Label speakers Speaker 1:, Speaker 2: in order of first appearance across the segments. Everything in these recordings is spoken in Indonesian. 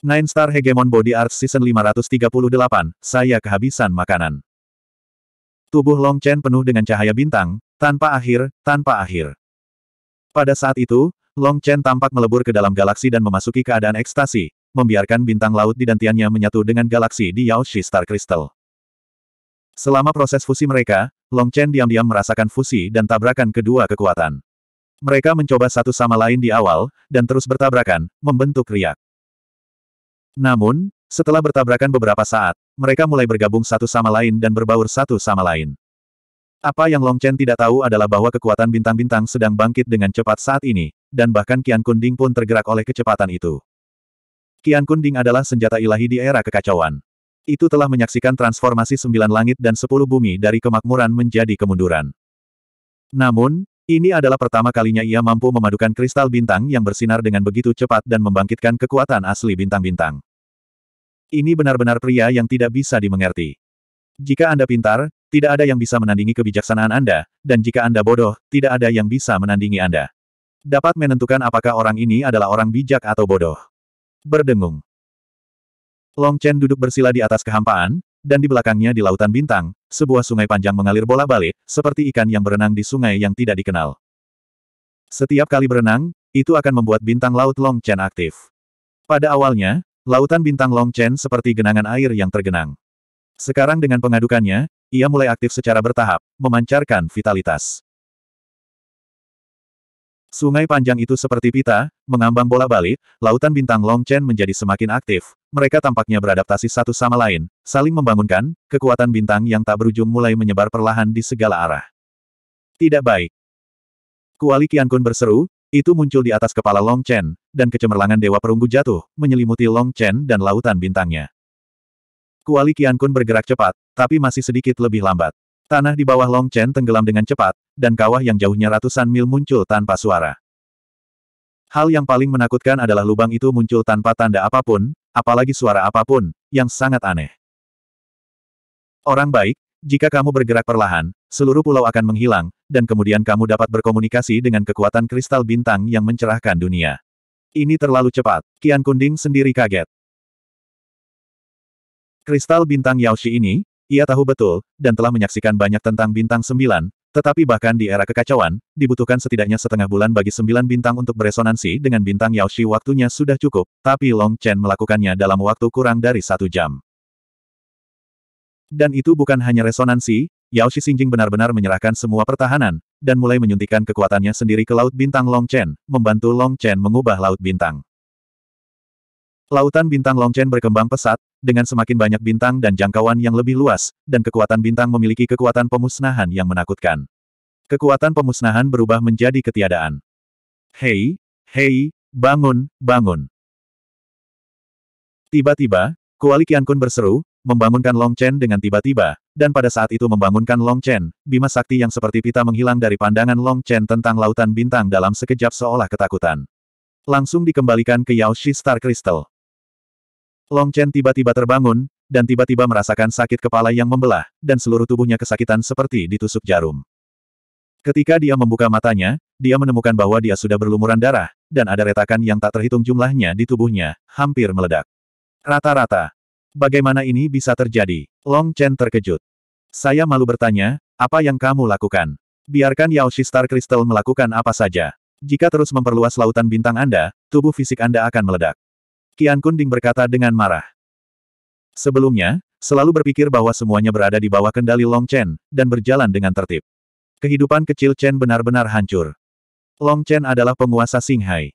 Speaker 1: Nine Star Hegemon Body Art Season 538, saya kehabisan makanan. Tubuh Long Chen penuh dengan cahaya bintang, tanpa akhir, tanpa akhir. Pada saat itu, Long Chen tampak melebur ke dalam galaksi dan memasuki keadaan ekstasi, membiarkan bintang laut di dantiannya menyatu dengan galaksi di Yao Shi Star Crystal. Selama proses fusi mereka, Long Chen diam-diam merasakan fusi dan tabrakan kedua kekuatan. Mereka mencoba satu sama lain di awal, dan terus bertabrakan, membentuk riak. Namun, setelah bertabrakan beberapa saat, mereka mulai bergabung satu sama lain dan berbaur satu sama lain. Apa yang Long Chen tidak tahu adalah bahwa kekuatan bintang-bintang sedang bangkit dengan cepat saat ini, dan bahkan Qian Kunding pun tergerak oleh kecepatan itu. Qian Kunding adalah senjata ilahi di era kekacauan. Itu telah menyaksikan transformasi sembilan langit dan sepuluh bumi dari kemakmuran menjadi kemunduran. Namun, ini adalah pertama kalinya ia mampu memadukan kristal bintang yang bersinar dengan begitu cepat dan membangkitkan kekuatan asli bintang-bintang. Ini benar-benar pria yang tidak bisa dimengerti. Jika Anda pintar, tidak ada yang bisa menandingi kebijaksanaan Anda, dan jika Anda bodoh, tidak ada yang bisa menandingi Anda. Dapat menentukan apakah orang ini adalah orang bijak atau bodoh. Berdengung. Long Chen duduk bersila di atas kehampaan, dan di belakangnya di Lautan Bintang, sebuah sungai panjang mengalir bola-balik, seperti ikan yang berenang di sungai yang tidak dikenal. Setiap kali berenang, itu akan membuat bintang laut Long Chen aktif. Pada awalnya, lautan bintang Long Chen seperti genangan air yang tergenang. Sekarang dengan pengadukannya, ia mulai aktif secara bertahap, memancarkan vitalitas. Sungai panjang itu seperti pita, mengambang bola balik, lautan bintang Long Chen menjadi semakin aktif, mereka tampaknya beradaptasi satu sama lain, saling membangunkan, kekuatan bintang yang tak berujung mulai menyebar perlahan di segala arah. Tidak baik. Kuali Qiankun berseru, itu muncul di atas kepala Long Chen, dan kecemerlangan Dewa Perunggu jatuh, menyelimuti Long Chen dan lautan bintangnya. Kuali Qiankun bergerak cepat, tapi masih sedikit lebih lambat. Tanah di bawah Long Chen tenggelam dengan cepat, dan kawah yang jauhnya ratusan mil muncul tanpa suara. Hal yang paling menakutkan adalah lubang itu muncul tanpa tanda apapun, apalagi suara apapun, yang sangat aneh. Orang baik, jika kamu bergerak perlahan, seluruh pulau akan menghilang, dan kemudian kamu dapat berkomunikasi dengan kekuatan kristal bintang yang mencerahkan dunia. Ini terlalu cepat, Kian Kunding sendiri kaget. Kristal bintang Yaoshi ini, ia tahu betul, dan telah menyaksikan banyak tentang bintang sembilan, tetapi bahkan di era kekacauan, dibutuhkan setidaknya setengah bulan bagi sembilan bintang untuk beresonansi dengan bintang Yao Shi waktunya sudah cukup, tapi Long Chen melakukannya dalam waktu kurang dari satu jam. Dan itu bukan hanya resonansi, Yao Shi Xingjing benar-benar menyerahkan semua pertahanan, dan mulai menyuntikkan kekuatannya sendiri ke Laut Bintang Long Chen, membantu Long Chen mengubah Laut Bintang. Lautan bintang Longchen berkembang pesat, dengan semakin banyak bintang dan jangkauan yang lebih luas, dan kekuatan bintang memiliki kekuatan pemusnahan yang menakutkan. Kekuatan pemusnahan berubah menjadi ketiadaan. Hei, hei, bangun, bangun. Tiba-tiba, Kuali Qiankun berseru, membangunkan Longchen dengan tiba-tiba, dan pada saat itu membangunkan Longchen, bima sakti yang seperti pita menghilang dari pandangan Longchen tentang lautan bintang dalam sekejap seolah ketakutan. Langsung dikembalikan ke Yao Shi Star Crystal. Long Chen tiba-tiba terbangun, dan tiba-tiba merasakan sakit kepala yang membelah, dan seluruh tubuhnya kesakitan seperti ditusuk jarum. Ketika dia membuka matanya, dia menemukan bahwa dia sudah berlumuran darah, dan ada retakan yang tak terhitung jumlahnya di tubuhnya, hampir meledak. Rata-rata. Bagaimana ini bisa terjadi? Long Chen terkejut. Saya malu bertanya, apa yang kamu lakukan? Biarkan Yao Star Crystal melakukan apa saja. Jika terus memperluas lautan bintang Anda, tubuh fisik Anda akan meledak. Kian Kunding berkata dengan marah. Sebelumnya, selalu berpikir bahwa semuanya berada di bawah kendali Long Chen, dan berjalan dengan tertib. Kehidupan kecil Chen benar-benar hancur. Long Chen adalah penguasa Singhai.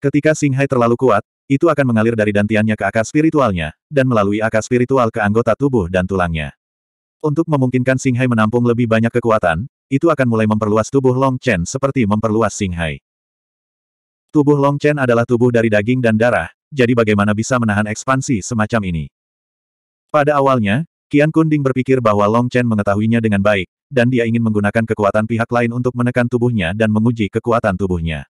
Speaker 1: Ketika Singhai terlalu kuat, itu akan mengalir dari dantiannya ke akar spiritualnya, dan melalui akar spiritual ke anggota tubuh dan tulangnya. Untuk memungkinkan Singhai menampung lebih banyak kekuatan, itu akan mulai memperluas tubuh Long Chen seperti memperluas Singhai. Tubuh Long Chen adalah tubuh dari daging dan darah, jadi bagaimana bisa menahan ekspansi semacam ini? Pada awalnya, Qian Kunding berpikir bahwa Long Chen mengetahuinya dengan baik, dan dia ingin menggunakan kekuatan pihak lain untuk menekan tubuhnya dan menguji kekuatan tubuhnya.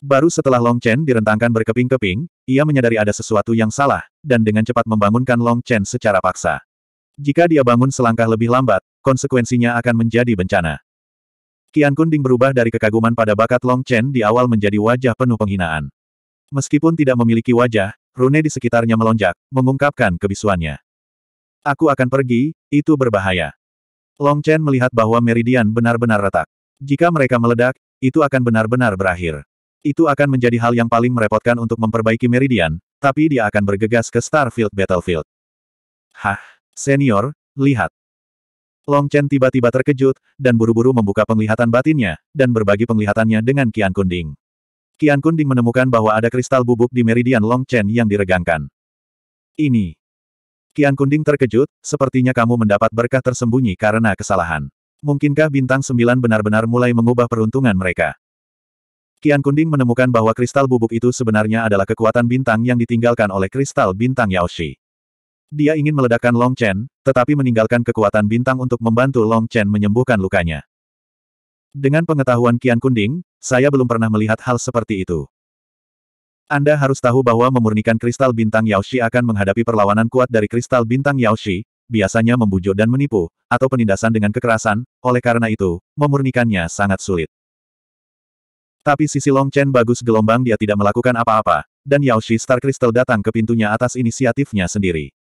Speaker 1: Baru setelah Long Chen direntangkan berkeping-keping, ia menyadari ada sesuatu yang salah, dan dengan cepat membangunkan Long Chen secara paksa. Jika dia bangun selangkah lebih lambat, konsekuensinya akan menjadi bencana. Qian Kunding berubah dari kekaguman pada bakat Long Chen di awal menjadi wajah penuh penghinaan. Meskipun tidak memiliki wajah, rune di sekitarnya melonjak, mengungkapkan kebisuannya. Aku akan pergi, itu berbahaya. Long Chen melihat bahwa meridian benar-benar retak. Jika mereka meledak, itu akan benar-benar berakhir. Itu akan menjadi hal yang paling merepotkan untuk memperbaiki meridian, tapi dia akan bergegas ke Starfield Battlefield. Hah, senior, lihat. Long Chen tiba-tiba terkejut, dan buru-buru membuka penglihatan batinnya, dan berbagi penglihatannya dengan Kian Kunding. Kian Kunding menemukan bahwa ada kristal bubuk di meridian Long Chen yang diregangkan. Ini. Qian Kunding terkejut, sepertinya kamu mendapat berkah tersembunyi karena kesalahan. Mungkinkah bintang sembilan benar-benar mulai mengubah peruntungan mereka? Kian Kunding menemukan bahwa kristal bubuk itu sebenarnya adalah kekuatan bintang yang ditinggalkan oleh kristal bintang Yao Yaoshi. Dia ingin meledakkan Long Chen, tetapi meninggalkan kekuatan bintang untuk membantu Long Chen menyembuhkan lukanya. Dengan pengetahuan Kian Kunding, saya belum pernah melihat hal seperti itu. Anda harus tahu bahwa memurnikan kristal bintang Yaoshi akan menghadapi perlawanan kuat dari kristal bintang Yaoshi, biasanya membujuk dan menipu, atau penindasan dengan kekerasan, oleh karena itu, memurnikannya sangat sulit. Tapi sisi Long Chen bagus gelombang dia tidak melakukan apa-apa, dan Yaoshi Star Crystal datang ke pintunya atas inisiatifnya sendiri.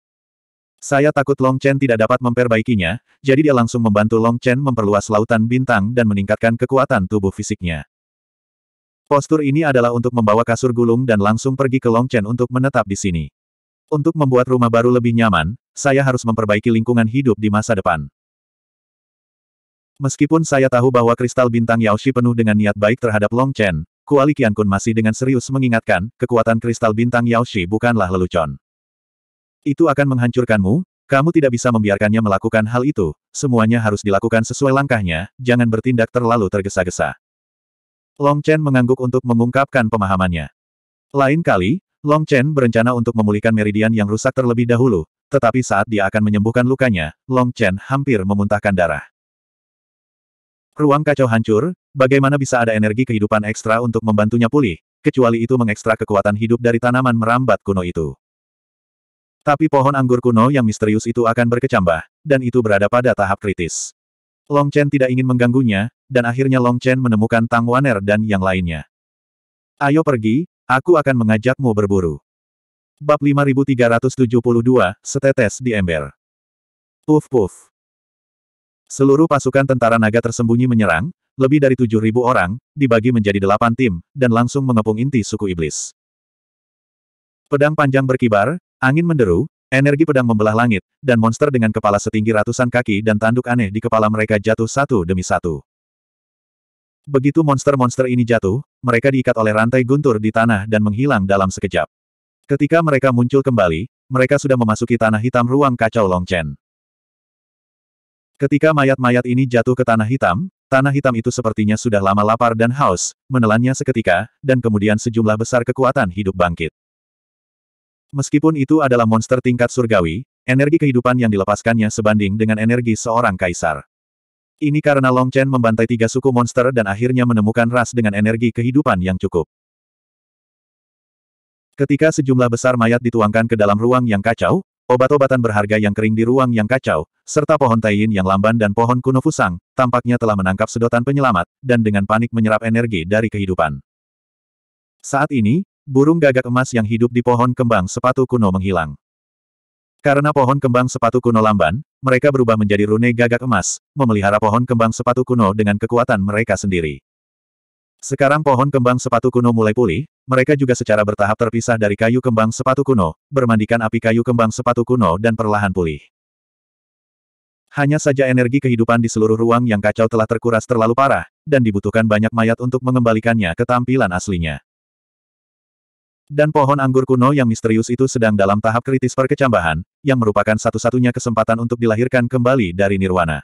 Speaker 1: Saya takut Long Chen tidak dapat memperbaikinya, jadi dia langsung membantu Long Chen memperluas lautan bintang dan meningkatkan kekuatan tubuh fisiknya. Postur ini adalah untuk membawa kasur gulung dan langsung pergi ke Longchen untuk menetap di sini. Untuk membuat rumah baru lebih nyaman, saya harus memperbaiki lingkungan hidup di masa depan. Meskipun saya tahu bahwa kristal bintang Yaoshi penuh dengan niat baik terhadap Long Longchen, Kuali Kun masih dengan serius mengingatkan, kekuatan kristal bintang Yaoshi bukanlah lelucon. Itu akan menghancurkanmu, kamu tidak bisa membiarkannya melakukan hal itu, semuanya harus dilakukan sesuai langkahnya, jangan bertindak terlalu tergesa-gesa. Long Chen mengangguk untuk mengungkapkan pemahamannya. Lain kali, Long Chen berencana untuk memulihkan meridian yang rusak terlebih dahulu, tetapi saat dia akan menyembuhkan lukanya, Long Chen hampir memuntahkan darah. Ruang kacau hancur, bagaimana bisa ada energi kehidupan ekstra untuk membantunya pulih, kecuali itu mengekstrak kekuatan hidup dari tanaman merambat kuno itu. Tapi pohon anggur kuno yang misterius itu akan berkecambah, dan itu berada pada tahap kritis. Long Chen tidak ingin mengganggunya, dan akhirnya Long Chen menemukan Tang Waner dan yang lainnya. Ayo pergi, aku akan mengajakmu berburu. Bab 5372, Setetes di Ember. Puf puf. Seluruh pasukan tentara naga tersembunyi menyerang, lebih dari 7.000 orang, dibagi menjadi delapan tim, dan langsung mengepung inti suku iblis. Pedang panjang berkibar, angin menderu, Energi pedang membelah langit, dan monster dengan kepala setinggi ratusan kaki dan tanduk aneh di kepala mereka jatuh satu demi satu. Begitu monster-monster ini jatuh, mereka diikat oleh rantai guntur di tanah dan menghilang dalam sekejap. Ketika mereka muncul kembali, mereka sudah memasuki tanah hitam ruang kacau Longchen. Ketika mayat-mayat ini jatuh ke tanah hitam, tanah hitam itu sepertinya sudah lama lapar dan haus, menelannya seketika, dan kemudian sejumlah besar kekuatan hidup bangkit. Meskipun itu adalah monster tingkat surgawi, energi kehidupan yang dilepaskannya sebanding dengan energi seorang kaisar. Ini karena Long Chen membantai tiga suku monster dan akhirnya menemukan ras dengan energi kehidupan yang cukup. Ketika sejumlah besar mayat dituangkan ke dalam ruang yang kacau, obat-obatan berharga yang kering di ruang yang kacau, serta pohon tayin yang lamban dan pohon kuno fusang, tampaknya telah menangkap sedotan penyelamat, dan dengan panik menyerap energi dari kehidupan. Saat ini, burung gagak emas yang hidup di pohon kembang sepatu kuno menghilang. Karena pohon kembang sepatu kuno lamban, mereka berubah menjadi rune gagak emas, memelihara pohon kembang sepatu kuno dengan kekuatan mereka sendiri. Sekarang pohon kembang sepatu kuno mulai pulih, mereka juga secara bertahap terpisah dari kayu kembang sepatu kuno, bermandikan api kayu kembang sepatu kuno dan perlahan pulih. Hanya saja energi kehidupan di seluruh ruang yang kacau telah terkuras terlalu parah, dan dibutuhkan banyak mayat untuk mengembalikannya ke tampilan aslinya. Dan pohon anggur kuno yang misterius itu sedang dalam tahap kritis perkecambahan, yang merupakan satu-satunya kesempatan untuk dilahirkan kembali dari nirwana.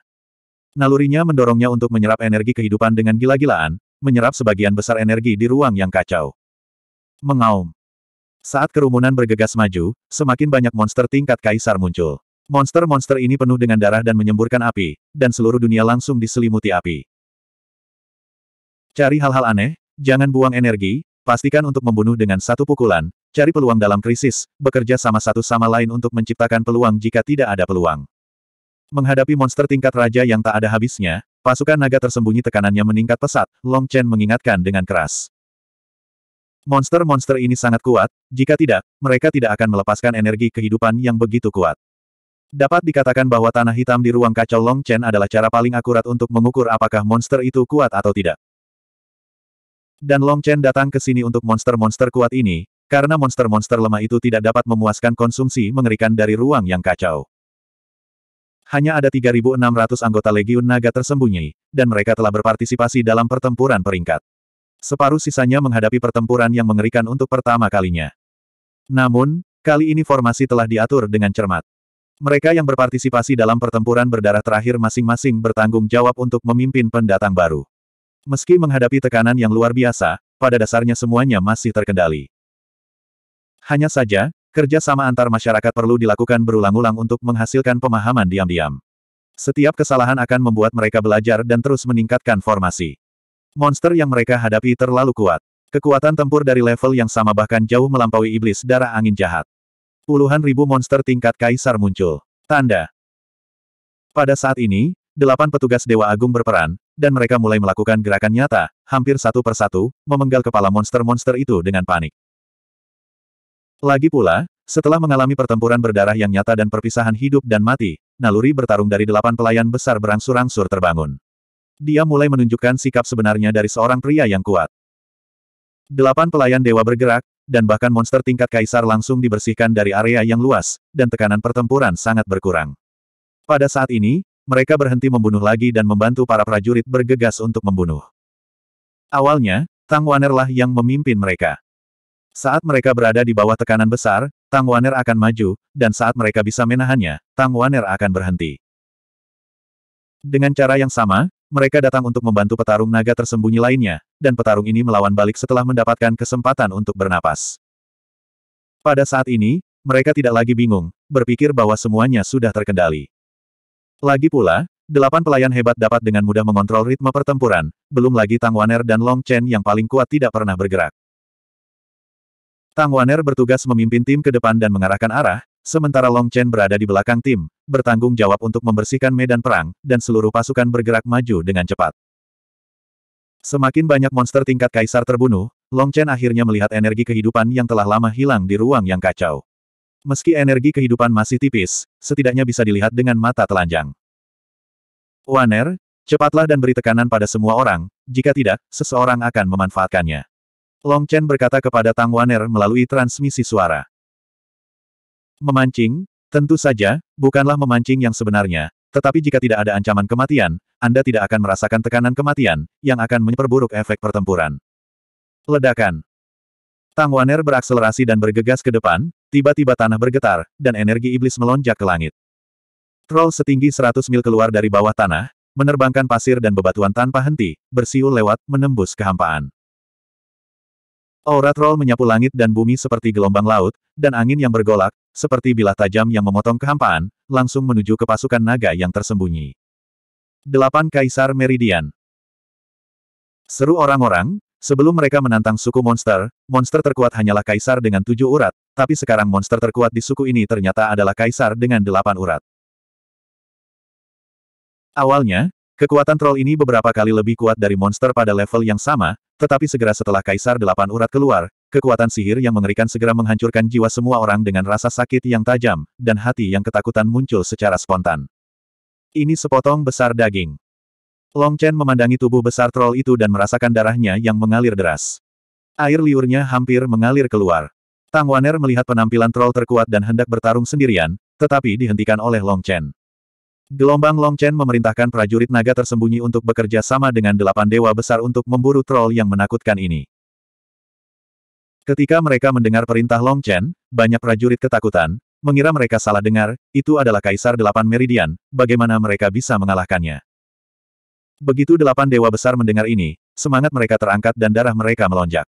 Speaker 1: Nalurinya mendorongnya untuk menyerap energi kehidupan dengan gila-gilaan, menyerap sebagian besar energi di ruang yang kacau. Mengaum. Saat kerumunan bergegas maju, semakin banyak monster tingkat kaisar muncul. Monster-monster ini penuh dengan darah dan menyemburkan api, dan seluruh dunia langsung diselimuti api. Cari hal-hal aneh, jangan buang energi, Pastikan untuk membunuh dengan satu pukulan, cari peluang dalam krisis, bekerja sama satu sama lain untuk menciptakan peluang jika tidak ada peluang. Menghadapi monster tingkat raja yang tak ada habisnya, pasukan naga tersembunyi tekanannya meningkat pesat, Long Chen mengingatkan dengan keras. Monster-monster ini sangat kuat, jika tidak, mereka tidak akan melepaskan energi kehidupan yang begitu kuat. Dapat dikatakan bahwa tanah hitam di ruang kacau Long Chen adalah cara paling akurat untuk mengukur apakah monster itu kuat atau tidak. Dan Long Chen datang ke sini untuk monster-monster kuat ini, karena monster-monster lemah itu tidak dapat memuaskan konsumsi mengerikan dari ruang yang kacau. Hanya ada 3.600 anggota Legiun Naga tersembunyi, dan mereka telah berpartisipasi dalam pertempuran peringkat. Separuh sisanya menghadapi pertempuran yang mengerikan untuk pertama kalinya. Namun, kali ini formasi telah diatur dengan cermat. Mereka yang berpartisipasi dalam pertempuran berdarah terakhir masing-masing bertanggung jawab untuk memimpin pendatang baru. Meski menghadapi tekanan yang luar biasa, pada dasarnya semuanya masih terkendali. Hanya saja, kerja sama antar masyarakat perlu dilakukan berulang-ulang untuk menghasilkan pemahaman diam-diam. Setiap kesalahan akan membuat mereka belajar dan terus meningkatkan formasi. Monster yang mereka hadapi terlalu kuat. Kekuatan tempur dari level yang sama bahkan jauh melampaui iblis darah angin jahat. Puluhan ribu monster tingkat kaisar muncul. Tanda. Pada saat ini, delapan petugas Dewa Agung berperan, dan mereka mulai melakukan gerakan nyata, hampir satu persatu, memenggal kepala monster-monster itu dengan panik. Lagi pula, setelah mengalami pertempuran berdarah yang nyata dan perpisahan hidup dan mati, naluri bertarung dari delapan pelayan besar berangsur-angsur terbangun. Dia mulai menunjukkan sikap sebenarnya dari seorang pria yang kuat. Delapan pelayan dewa bergerak, dan bahkan monster tingkat kaisar langsung dibersihkan dari area yang luas, dan tekanan pertempuran sangat berkurang. Pada saat ini, mereka berhenti membunuh lagi dan membantu para prajurit bergegas untuk membunuh. Awalnya, Tang Wanerlah yang memimpin mereka. Saat mereka berada di bawah tekanan besar, Tang Waner akan maju, dan saat mereka bisa menahannya, Tang Waner akan berhenti. Dengan cara yang sama, mereka datang untuk membantu petarung naga tersembunyi lainnya, dan petarung ini melawan balik setelah mendapatkan kesempatan untuk bernapas. Pada saat ini, mereka tidak lagi bingung, berpikir bahwa semuanya sudah terkendali. Lagi pula, delapan pelayan hebat dapat dengan mudah mengontrol ritme pertempuran, belum lagi Tang Waner dan Long Chen yang paling kuat tidak pernah bergerak. Tang Waner bertugas memimpin tim ke depan dan mengarahkan arah, sementara Long Chen berada di belakang tim, bertanggung jawab untuk membersihkan medan perang, dan seluruh pasukan bergerak maju dengan cepat. Semakin banyak monster tingkat kaisar terbunuh, Long Chen akhirnya melihat energi kehidupan yang telah lama hilang di ruang yang kacau. Meski energi kehidupan masih tipis, setidaknya bisa dilihat dengan mata telanjang. Waner, cepatlah dan beri tekanan pada semua orang, jika tidak, seseorang akan memanfaatkannya. Long Chen berkata kepada Tang Waner melalui transmisi suara. Memancing, tentu saja, bukanlah memancing yang sebenarnya, tetapi jika tidak ada ancaman kematian, Anda tidak akan merasakan tekanan kematian, yang akan memperburuk efek pertempuran. Ledakan, Tang Waner berakselerasi dan bergegas ke depan, Tiba-tiba tanah bergetar, dan energi iblis melonjak ke langit. Troll setinggi 100 mil keluar dari bawah tanah, menerbangkan pasir dan bebatuan tanpa henti, bersiul lewat, menembus kehampaan. Aura troll menyapu langit dan bumi seperti gelombang laut, dan angin yang bergolak, seperti bilah tajam yang memotong kehampaan, langsung menuju ke pasukan naga yang tersembunyi. Delapan Kaisar Meridian Seru orang-orang, sebelum mereka menantang suku monster, monster terkuat hanyalah kaisar dengan tujuh urat, tapi sekarang monster terkuat di suku ini ternyata adalah kaisar dengan delapan urat. Awalnya, kekuatan troll ini beberapa kali lebih kuat dari monster pada level yang sama, tetapi segera setelah kaisar delapan urat keluar, kekuatan sihir yang mengerikan segera menghancurkan jiwa semua orang dengan rasa sakit yang tajam, dan hati yang ketakutan muncul secara spontan. Ini sepotong besar daging. Long Chen memandangi tubuh besar troll itu dan merasakan darahnya yang mengalir deras. Air liurnya hampir mengalir keluar. Tang Waner melihat penampilan troll terkuat dan hendak bertarung sendirian, tetapi dihentikan oleh Long Chen. Gelombang Long Chen memerintahkan prajurit naga tersembunyi untuk bekerja sama dengan delapan dewa besar untuk memburu troll yang menakutkan ini. Ketika mereka mendengar perintah Long Chen, banyak prajurit ketakutan, mengira mereka salah dengar, itu adalah Kaisar Delapan Meridian, bagaimana mereka bisa mengalahkannya. Begitu delapan dewa besar mendengar ini, semangat mereka terangkat dan darah mereka melonjak.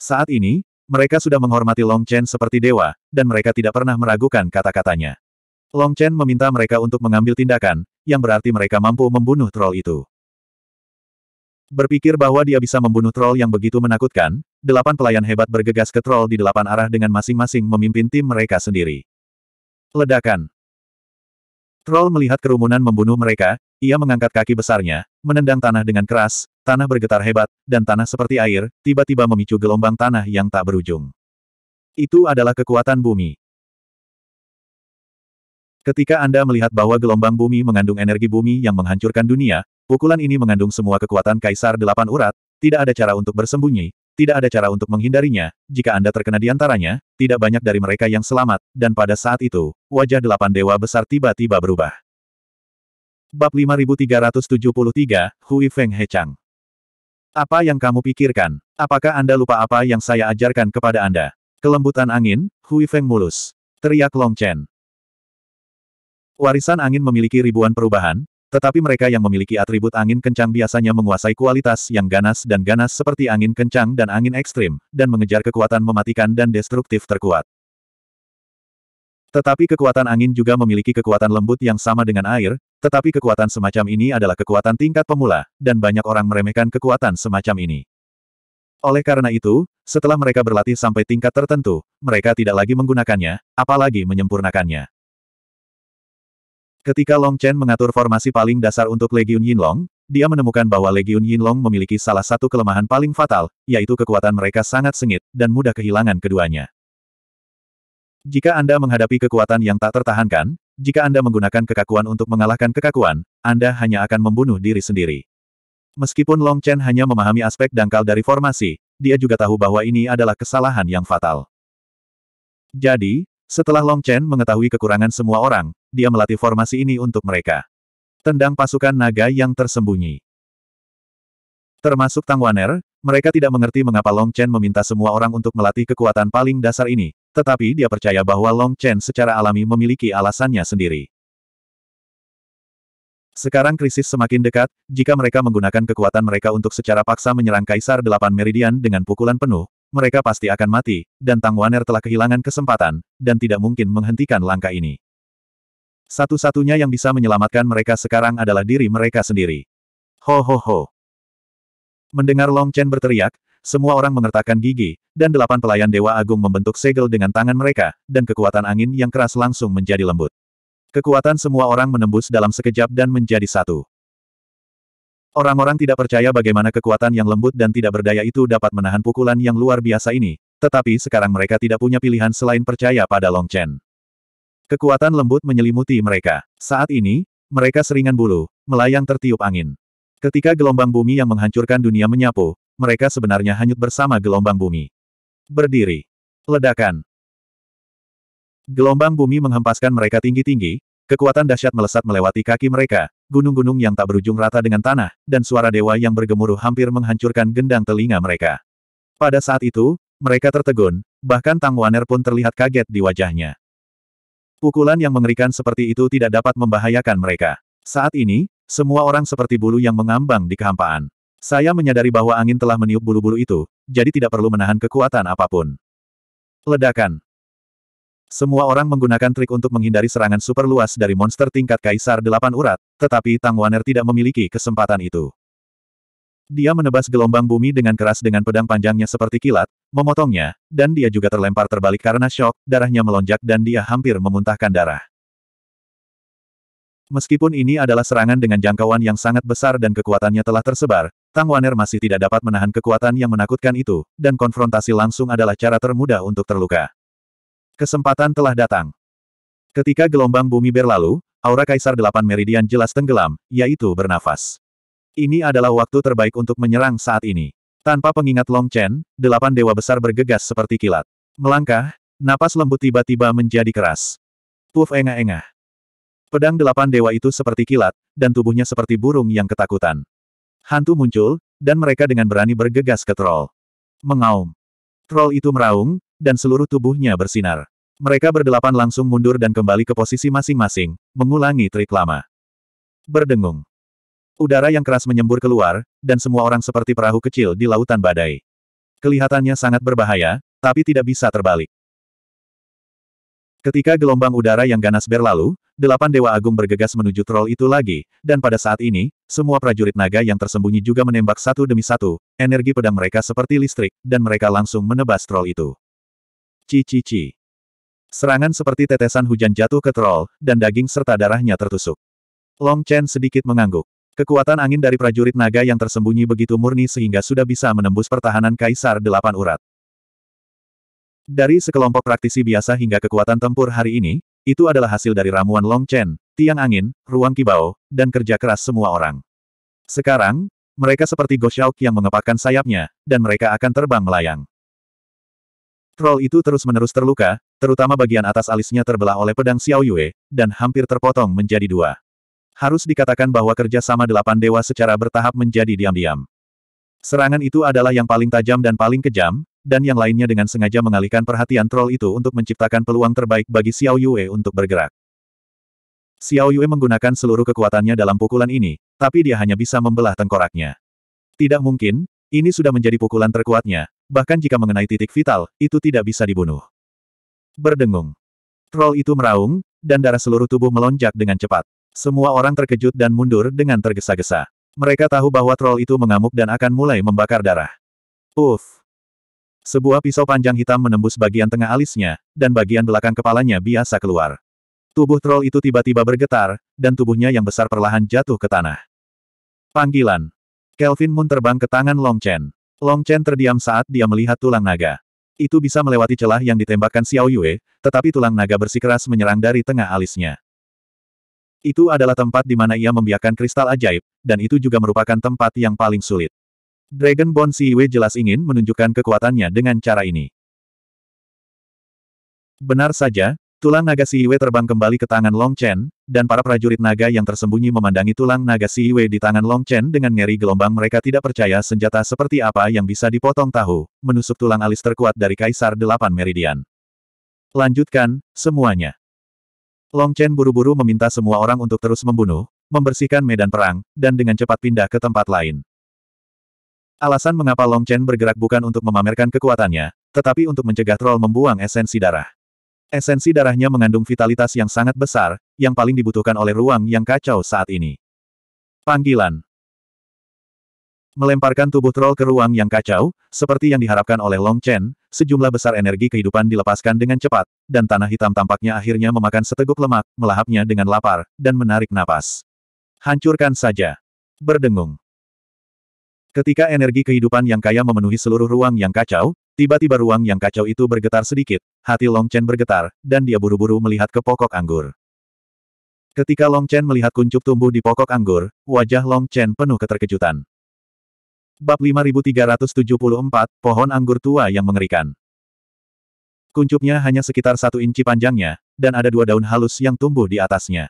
Speaker 1: Saat ini, mereka sudah menghormati Long Chen seperti dewa, dan mereka tidak pernah meragukan kata-katanya. Long Chen meminta mereka untuk mengambil tindakan, yang berarti mereka mampu membunuh troll itu. Berpikir bahwa dia bisa membunuh troll yang begitu menakutkan, delapan pelayan hebat bergegas ke troll di delapan arah dengan masing-masing memimpin tim mereka sendiri. Ledakan. Troll melihat kerumunan membunuh mereka, ia mengangkat kaki besarnya, menendang tanah dengan keras, Tanah bergetar hebat, dan tanah seperti air, tiba-tiba memicu gelombang tanah yang tak berujung. Itu adalah kekuatan bumi. Ketika Anda melihat bahwa gelombang bumi mengandung energi bumi yang menghancurkan dunia, pukulan ini mengandung semua kekuatan Kaisar Delapan Urat, tidak ada cara untuk bersembunyi, tidak ada cara untuk menghindarinya, jika Anda terkena di antaranya, tidak banyak dari mereka yang selamat, dan pada saat itu, wajah Delapan Dewa Besar tiba-tiba berubah. Bab 5373, Hui Feng Hechang apa yang kamu pikirkan? Apakah Anda lupa apa yang saya ajarkan kepada Anda? Kelembutan angin, Hui Feng mulus. Teriak Long Chen. Warisan angin memiliki ribuan perubahan, tetapi mereka yang memiliki atribut angin kencang biasanya menguasai kualitas yang ganas dan ganas seperti angin kencang dan angin ekstrim, dan mengejar kekuatan mematikan dan destruktif terkuat. Tetapi kekuatan angin juga memiliki kekuatan lembut yang sama dengan air, tetapi kekuatan semacam ini adalah kekuatan tingkat pemula, dan banyak orang meremehkan kekuatan semacam ini. Oleh karena itu, setelah mereka berlatih sampai tingkat tertentu, mereka tidak lagi menggunakannya, apalagi menyempurnakannya. Ketika Long Chen mengatur formasi paling dasar untuk Legion Yinlong, dia menemukan bahwa Legion Yinlong memiliki salah satu kelemahan paling fatal, yaitu kekuatan mereka sangat sengit, dan mudah kehilangan keduanya. Jika Anda menghadapi kekuatan yang tak tertahankan, jika Anda menggunakan kekakuan untuk mengalahkan kekakuan, Anda hanya akan membunuh diri sendiri. Meskipun Long Chen hanya memahami aspek dangkal dari formasi, dia juga tahu bahwa ini adalah kesalahan yang fatal. Jadi, setelah Long Chen mengetahui kekurangan semua orang, dia melatih formasi ini untuk mereka. Tendang pasukan naga yang tersembunyi. Termasuk Tang Waner, mereka tidak mengerti mengapa Long Chen meminta semua orang untuk melatih kekuatan paling dasar ini, tetapi dia percaya bahwa Long Chen secara alami memiliki alasannya sendiri. Sekarang krisis semakin dekat, jika mereka menggunakan kekuatan mereka untuk secara paksa menyerang Kaisar Delapan Meridian dengan pukulan penuh, mereka pasti akan mati, dan Tang Waner telah kehilangan kesempatan, dan tidak mungkin menghentikan langkah ini. Satu-satunya yang bisa menyelamatkan mereka sekarang adalah diri mereka sendiri. Ho ho ho. Mendengar Long Chen berteriak, semua orang mengertakkan gigi, dan delapan pelayan Dewa Agung membentuk segel dengan tangan mereka, dan kekuatan angin yang keras langsung menjadi lembut. Kekuatan semua orang menembus dalam sekejap dan menjadi satu. Orang-orang tidak percaya bagaimana kekuatan yang lembut dan tidak berdaya itu dapat menahan pukulan yang luar biasa ini, tetapi sekarang mereka tidak punya pilihan selain percaya pada Long Chen. Kekuatan lembut menyelimuti mereka. Saat ini, mereka seringan bulu, melayang tertiup angin. Ketika gelombang bumi yang menghancurkan dunia menyapu, mereka sebenarnya hanyut bersama gelombang bumi. Berdiri. Ledakan. Gelombang bumi menghempaskan mereka tinggi-tinggi, kekuatan dahsyat melesat melewati kaki mereka, gunung-gunung yang tak berujung rata dengan tanah, dan suara dewa yang bergemuruh hampir menghancurkan gendang telinga mereka. Pada saat itu, mereka tertegun, bahkan Tang Waner pun terlihat kaget di wajahnya. Pukulan yang mengerikan seperti itu tidak dapat membahayakan mereka. Saat ini, semua orang seperti bulu yang mengambang di kehampaan. Saya menyadari bahwa angin telah meniup bulu-bulu itu, jadi tidak perlu menahan kekuatan apapun. Ledakan. Semua orang menggunakan trik untuk menghindari serangan super luas dari monster tingkat kaisar delapan urat, tetapi Tang Waner tidak memiliki kesempatan itu. Dia menebas gelombang bumi dengan keras dengan pedang panjangnya seperti kilat, memotongnya, dan dia juga terlempar terbalik karena shock, darahnya melonjak dan dia hampir memuntahkan darah. Meskipun ini adalah serangan dengan jangkauan yang sangat besar dan kekuatannya telah tersebar, Tang Waner masih tidak dapat menahan kekuatan yang menakutkan itu, dan konfrontasi langsung adalah cara termudah untuk terluka. Kesempatan telah datang. Ketika gelombang bumi berlalu, aura Kaisar Delapan Meridian jelas tenggelam, yaitu bernafas. Ini adalah waktu terbaik untuk menyerang saat ini. Tanpa pengingat Long Chen, delapan dewa besar bergegas seperti kilat. Melangkah, napas lembut tiba-tiba menjadi keras. Puf engah-engah. Pedang delapan dewa itu seperti kilat, dan tubuhnya seperti burung yang ketakutan. Hantu muncul, dan mereka dengan berani bergegas ke troll. Mengaum. Troll itu meraung, dan seluruh tubuhnya bersinar. Mereka berdelapan langsung mundur dan kembali ke posisi masing-masing, mengulangi trik lama. Berdengung. Udara yang keras menyembur keluar, dan semua orang seperti perahu kecil di lautan badai. Kelihatannya sangat berbahaya, tapi tidak bisa terbalik. Ketika gelombang udara yang ganas berlalu, delapan Dewa Agung bergegas menuju troll itu lagi, dan pada saat ini, semua prajurit naga yang tersembunyi juga menembak satu demi satu, energi pedang mereka seperti listrik, dan mereka langsung menebas troll itu. Cici-ci. Serangan seperti tetesan hujan jatuh ke troll, dan daging serta darahnya tertusuk. Long Chen sedikit mengangguk. Kekuatan angin dari prajurit naga yang tersembunyi begitu murni sehingga sudah bisa menembus pertahanan Kaisar Delapan Urat. Dari sekelompok praktisi biasa hingga kekuatan tempur hari ini, itu adalah hasil dari ramuan Long Chen, tiang angin, ruang Kibao, dan kerja keras semua orang. Sekarang, mereka seperti Goshauk yang mengepakkan sayapnya, dan mereka akan terbang melayang. Troll itu terus-menerus terluka, terutama bagian atas alisnya terbelah oleh pedang Xiao Yue, dan hampir terpotong menjadi dua. Harus dikatakan bahwa kerja sama delapan dewa secara bertahap menjadi diam-diam. Serangan itu adalah yang paling tajam dan paling kejam, dan yang lainnya dengan sengaja mengalihkan perhatian troll itu untuk menciptakan peluang terbaik bagi Xiao Yue untuk bergerak. Xiao Yue menggunakan seluruh kekuatannya dalam pukulan ini, tapi dia hanya bisa membelah tengkoraknya. Tidak mungkin, ini sudah menjadi pukulan terkuatnya, bahkan jika mengenai titik vital, itu tidak bisa dibunuh. Berdengung. Troll itu meraung, dan darah seluruh tubuh melonjak dengan cepat. Semua orang terkejut dan mundur dengan tergesa-gesa. Mereka tahu bahwa troll itu mengamuk dan akan mulai membakar darah. Uff, sebuah pisau panjang hitam menembus bagian tengah alisnya, dan bagian belakang kepalanya biasa keluar. Tubuh troll itu tiba-tiba bergetar, dan tubuhnya yang besar perlahan jatuh ke tanah. Panggilan. Kelvin Moon terbang ke tangan Long Chen. Long Chen terdiam saat dia melihat tulang naga. Itu bisa melewati celah yang ditembakkan Xiao Yue, tetapi tulang naga bersikeras menyerang dari tengah alisnya. Itu adalah tempat di mana ia membiarkan kristal ajaib, dan itu juga merupakan tempat yang paling sulit. Dragon Si Siwe jelas ingin menunjukkan kekuatannya dengan cara ini. Benar saja, tulang naga Siwe terbang kembali ke tangan Long Chen, dan para prajurit naga yang tersembunyi memandangi tulang naga Siwe di tangan Long Chen dengan ngeri gelombang mereka tidak percaya senjata seperti apa yang bisa dipotong tahu, menusuk tulang alis terkuat dari Kaisar Delapan Meridian. Lanjutkan, semuanya. Long Chen buru-buru meminta semua orang untuk terus membunuh, membersihkan medan perang, dan dengan cepat pindah ke tempat lain. Alasan mengapa Long Chen bergerak bukan untuk memamerkan kekuatannya, tetapi untuk mencegah troll membuang esensi darah. Esensi darahnya mengandung vitalitas yang sangat besar, yang paling dibutuhkan oleh ruang yang kacau saat ini. Panggilan Melemparkan tubuh troll ke ruang yang kacau, seperti yang diharapkan oleh Long Chen, sejumlah besar energi kehidupan dilepaskan dengan cepat, dan tanah hitam tampaknya akhirnya memakan seteguk lemak, melahapnya dengan lapar, dan menarik napas. Hancurkan saja. Berdengung. Ketika energi kehidupan yang kaya memenuhi seluruh ruang yang kacau, tiba-tiba ruang yang kacau itu bergetar sedikit, hati Long Chen bergetar, dan dia buru-buru melihat ke pokok anggur. Ketika Long Chen melihat kuncup tumbuh di pokok anggur, wajah Long Chen penuh keterkejutan. Bab 5374, Pohon Anggur Tua Yang Mengerikan Kuncupnya hanya sekitar satu inci panjangnya, dan ada dua daun halus yang tumbuh di atasnya.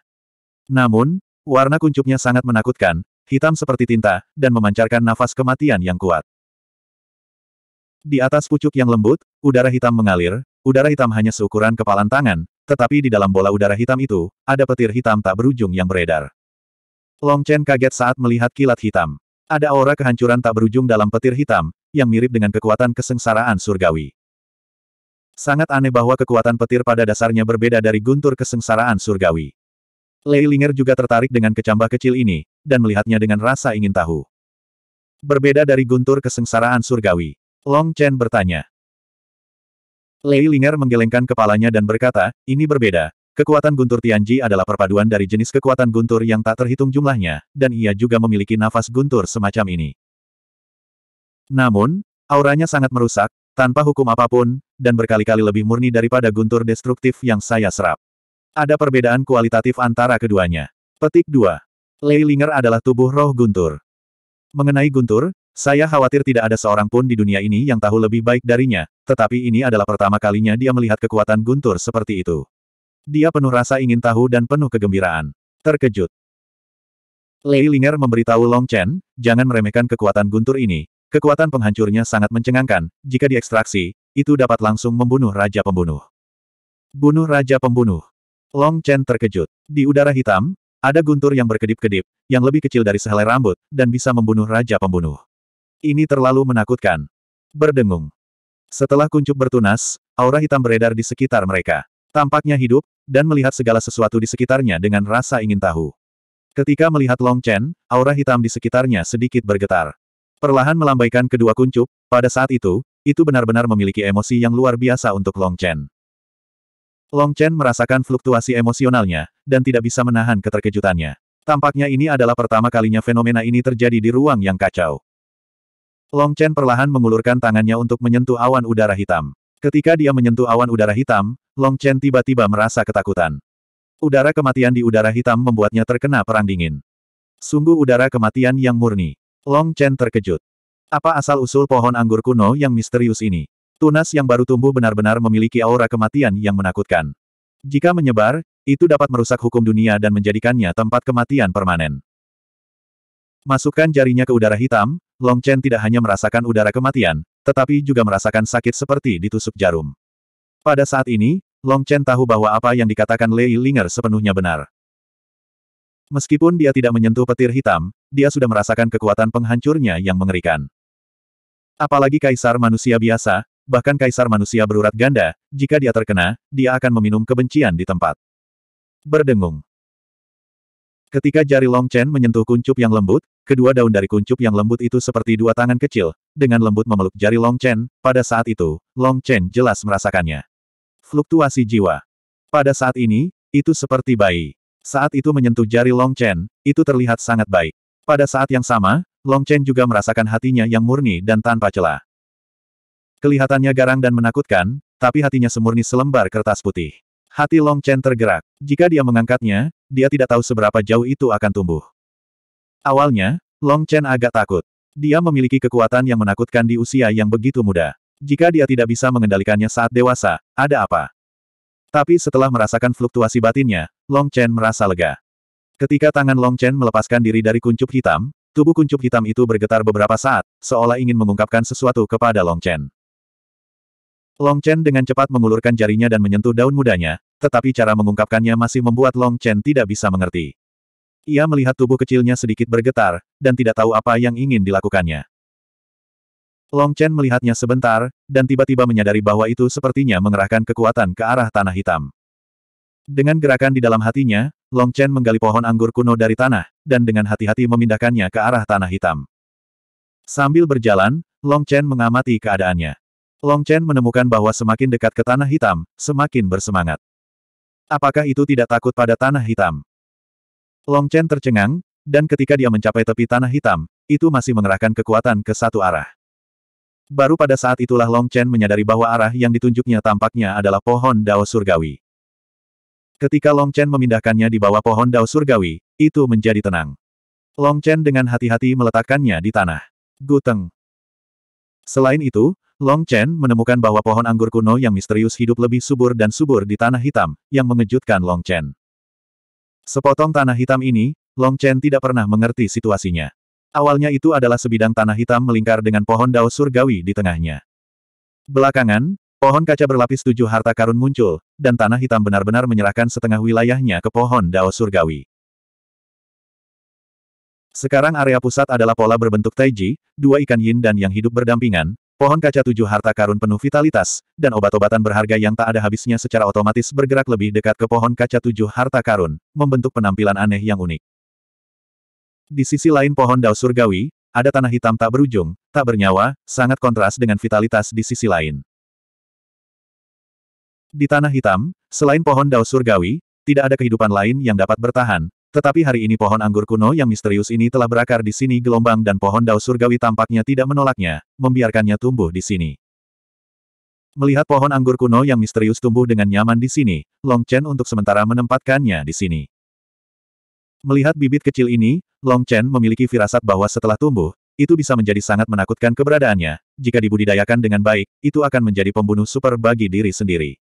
Speaker 1: Namun, warna kuncupnya sangat menakutkan, hitam seperti tinta, dan memancarkan nafas kematian yang kuat. Di atas pucuk yang lembut, udara hitam mengalir, udara hitam hanya seukuran kepalan tangan, tetapi di dalam bola udara hitam itu, ada petir hitam tak berujung yang beredar. Long Chen kaget saat melihat kilat hitam. Ada aura kehancuran tak berujung dalam petir hitam, yang mirip dengan kekuatan kesengsaraan surgawi. Sangat aneh bahwa kekuatan petir pada dasarnya berbeda dari guntur kesengsaraan surgawi. Lei Linger juga tertarik dengan kecambah kecil ini, dan melihatnya dengan rasa ingin tahu. Berbeda dari guntur kesengsaraan surgawi, Long Chen bertanya. Lei Linger menggelengkan kepalanya dan berkata, ini berbeda, Kekuatan guntur Tianji adalah perpaduan dari jenis kekuatan guntur yang tak terhitung jumlahnya, dan ia juga memiliki nafas guntur semacam ini. Namun, auranya sangat merusak, tanpa hukum apapun, dan berkali-kali lebih murni daripada guntur destruktif yang saya serap. Ada perbedaan kualitatif antara keduanya. Petik 2. Leilinger adalah tubuh roh Guntur. Mengenai Guntur, saya khawatir tidak ada seorang pun di dunia ini yang tahu lebih baik darinya, tetapi ini adalah pertama kalinya dia melihat kekuatan Guntur seperti itu. Dia penuh rasa ingin tahu dan penuh kegembiraan. Terkejut. Leilinger memberitahu Long Chen, jangan meremehkan kekuatan Guntur ini. Kekuatan penghancurnya sangat mencengangkan, jika diekstraksi, itu dapat langsung membunuh Raja Pembunuh. Bunuh Raja Pembunuh. Long Chen terkejut. Di udara hitam, ada guntur yang berkedip-kedip, yang lebih kecil dari sehelai rambut, dan bisa membunuh Raja Pembunuh. Ini terlalu menakutkan. Berdengung. Setelah kuncup bertunas, aura hitam beredar di sekitar mereka. Tampaknya hidup, dan melihat segala sesuatu di sekitarnya dengan rasa ingin tahu. Ketika melihat Long Chen, aura hitam di sekitarnya sedikit bergetar. Perlahan melambaikan kedua kuncup, pada saat itu, itu benar-benar memiliki emosi yang luar biasa untuk Long Chen. Long Chen merasakan fluktuasi emosionalnya, dan tidak bisa menahan keterkejutannya. Tampaknya ini adalah pertama kalinya fenomena ini terjadi di ruang yang kacau. Long Chen perlahan mengulurkan tangannya untuk menyentuh awan udara hitam. Ketika dia menyentuh awan udara hitam, Long Chen tiba-tiba merasa ketakutan. Udara kematian di udara hitam membuatnya terkena perang dingin. Sungguh udara kematian yang murni. Long Chen terkejut. Apa asal-usul pohon anggur kuno yang misterius ini? Tunas yang baru tumbuh benar-benar memiliki aura kematian yang menakutkan. Jika menyebar, itu dapat merusak hukum dunia dan menjadikannya tempat kematian permanen. Masukkan jarinya ke udara hitam, Long Chen tidak hanya merasakan udara kematian, tetapi juga merasakan sakit seperti ditusuk jarum. Pada saat ini, Long Chen tahu bahwa apa yang dikatakan Lei Linger sepenuhnya benar. Meskipun dia tidak menyentuh petir hitam, dia sudah merasakan kekuatan penghancurnya yang mengerikan. Apalagi kaisar manusia biasa, bahkan kaisar manusia berurat ganda, jika dia terkena, dia akan meminum kebencian di tempat. Berdengung. Ketika jari Long Chen menyentuh kuncup yang lembut, kedua daun dari kuncup yang lembut itu seperti dua tangan kecil, dengan lembut memeluk jari Long Chen, pada saat itu, Long Chen jelas merasakannya. Fluktuasi jiwa. Pada saat ini, itu seperti bayi. Saat itu menyentuh jari Long Chen, itu terlihat sangat baik. Pada saat yang sama, Long Chen juga merasakan hatinya yang murni dan tanpa celah. Kelihatannya garang dan menakutkan, tapi hatinya semurni selembar kertas putih. Hati Long Chen tergerak. Jika dia mengangkatnya, dia tidak tahu seberapa jauh itu akan tumbuh. Awalnya, Long Chen agak takut. Dia memiliki kekuatan yang menakutkan di usia yang begitu muda. Jika dia tidak bisa mengendalikannya saat dewasa, ada apa? Tapi setelah merasakan fluktuasi batinnya, Long Chen merasa lega. Ketika tangan Long Chen melepaskan diri dari kuncup hitam, tubuh kuncup hitam itu bergetar beberapa saat, seolah ingin mengungkapkan sesuatu kepada Long Chen. Long Chen dengan cepat mengulurkan jarinya dan menyentuh daun mudanya, tetapi cara mengungkapkannya masih membuat Long Chen tidak bisa mengerti. Ia melihat tubuh kecilnya sedikit bergetar, dan tidak tahu apa yang ingin dilakukannya. Long Chen melihatnya sebentar, dan tiba-tiba menyadari bahwa itu sepertinya mengerahkan kekuatan ke arah tanah hitam. Dengan gerakan di dalam hatinya, Long Chen menggali pohon anggur kuno dari tanah, dan dengan hati-hati memindahkannya ke arah tanah hitam. Sambil berjalan, Long Chen mengamati keadaannya. Long Chen menemukan bahwa semakin dekat ke Tanah Hitam, semakin bersemangat. Apakah itu tidak takut pada Tanah Hitam? Long Chen tercengang, dan ketika dia mencapai tepi Tanah Hitam, itu masih mengerahkan kekuatan ke satu arah. Baru pada saat itulah Long Chen menyadari bahwa arah yang ditunjuknya tampaknya adalah pohon Dao Surgawi. Ketika Long Chen memindahkannya di bawah pohon Dao Surgawi, itu menjadi tenang. Long Chen dengan hati-hati meletakkannya di tanah. Guteng. Selain itu, Long Chen menemukan bahwa pohon anggur kuno yang misterius hidup lebih subur dan subur di tanah hitam, yang mengejutkan Long Chen. Sepotong tanah hitam ini, Long Chen tidak pernah mengerti situasinya. Awalnya itu adalah sebidang tanah hitam melingkar dengan pohon dao surgawi di tengahnya. Belakangan, pohon kaca berlapis tujuh harta karun muncul, dan tanah hitam benar-benar menyerahkan setengah wilayahnya ke pohon dao surgawi. Sekarang area pusat adalah pola berbentuk taiji, dua ikan yin dan yang hidup berdampingan, pohon kaca tujuh harta karun penuh vitalitas, dan obat-obatan berharga yang tak ada habisnya secara otomatis bergerak lebih dekat ke pohon kaca tujuh harta karun, membentuk penampilan aneh yang unik. Di sisi lain pohon dao surgawi, ada tanah hitam tak berujung, tak bernyawa, sangat kontras dengan vitalitas di sisi lain. Di tanah hitam, selain pohon dao surgawi, tidak ada kehidupan lain yang dapat bertahan, tetapi hari ini pohon anggur kuno yang misterius ini telah berakar di sini gelombang dan pohon dao surgawi tampaknya tidak menolaknya, membiarkannya tumbuh di sini. Melihat pohon anggur kuno yang misterius tumbuh dengan nyaman di sini, Long Chen untuk sementara menempatkannya di sini. Melihat bibit kecil ini, Long Chen memiliki firasat bahwa setelah tumbuh, itu bisa menjadi sangat menakutkan keberadaannya. Jika dibudidayakan dengan baik, itu akan menjadi pembunuh super bagi diri sendiri.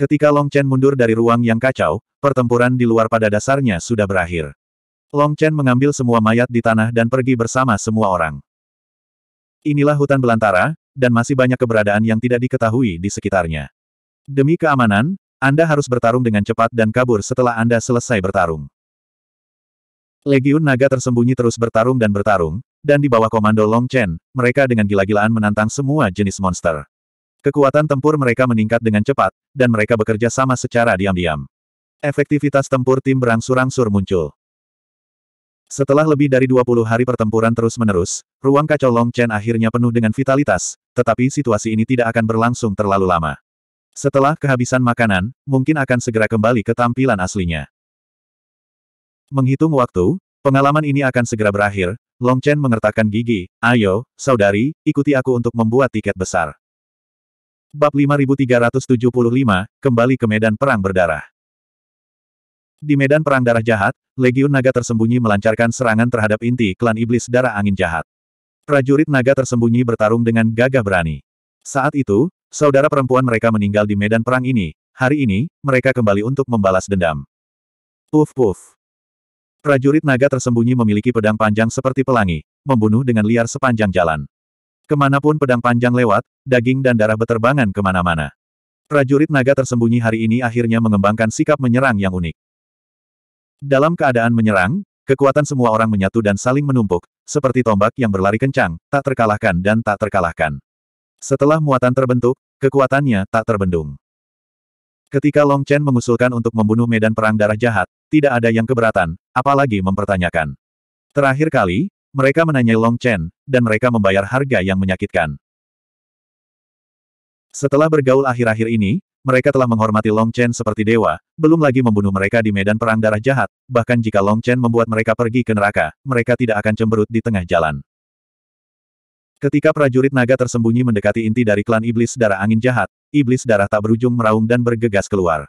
Speaker 1: Ketika Long Chen mundur dari ruang yang kacau, pertempuran di luar pada dasarnya sudah berakhir. Long Chen mengambil semua mayat di tanah dan pergi bersama semua orang. Inilah hutan belantara, dan masih banyak keberadaan yang tidak diketahui di sekitarnya. Demi keamanan, Anda harus bertarung dengan cepat dan kabur setelah Anda selesai bertarung. Legiun naga tersembunyi terus bertarung dan bertarung, dan di bawah komando Long Chen, mereka dengan gila-gilaan menantang semua jenis monster. Kekuatan tempur mereka meningkat dengan cepat, dan mereka bekerja sama secara diam-diam. Efektivitas tempur tim berangsur-angsur muncul. Setelah lebih dari 20 hari pertempuran terus-menerus, ruang kacau Long Chen akhirnya penuh dengan vitalitas, tetapi situasi ini tidak akan berlangsung terlalu lama. Setelah kehabisan makanan, mungkin akan segera kembali ke tampilan aslinya. Menghitung waktu, pengalaman ini akan segera berakhir, Long Chen mengertakkan gigi, ayo, saudari, ikuti aku untuk membuat tiket besar. Bab 5375, kembali ke medan perang berdarah. Di medan perang darah jahat, Legiun Naga tersembunyi melancarkan serangan terhadap inti klan iblis darah angin jahat. Prajurit naga tersembunyi bertarung dengan gagah berani. Saat itu, saudara perempuan mereka meninggal di medan perang ini. Hari ini, mereka kembali untuk membalas dendam. Puf puf. Prajurit naga tersembunyi memiliki pedang panjang seperti pelangi, membunuh dengan liar sepanjang jalan. Kemanapun pedang panjang lewat, daging dan darah beterbangan kemana-mana. Prajurit naga tersembunyi hari ini akhirnya mengembangkan sikap menyerang yang unik. Dalam keadaan menyerang, kekuatan semua orang menyatu dan saling menumpuk, seperti tombak yang berlari kencang, tak terkalahkan dan tak terkalahkan. Setelah muatan terbentuk, kekuatannya tak terbendung. Ketika Long Chen mengusulkan untuk membunuh medan perang darah jahat, tidak ada yang keberatan, apalagi mempertanyakan. Terakhir kali, mereka menanyai Long Chen, dan mereka membayar harga yang menyakitkan. Setelah bergaul akhir-akhir ini, mereka telah menghormati Long Chen seperti dewa, belum lagi membunuh mereka di medan perang darah jahat, bahkan jika Long Chen membuat mereka pergi ke neraka, mereka tidak akan cemberut di tengah jalan. Ketika prajurit naga tersembunyi mendekati inti dari klan iblis darah angin jahat, iblis darah tak berujung meraung dan bergegas keluar.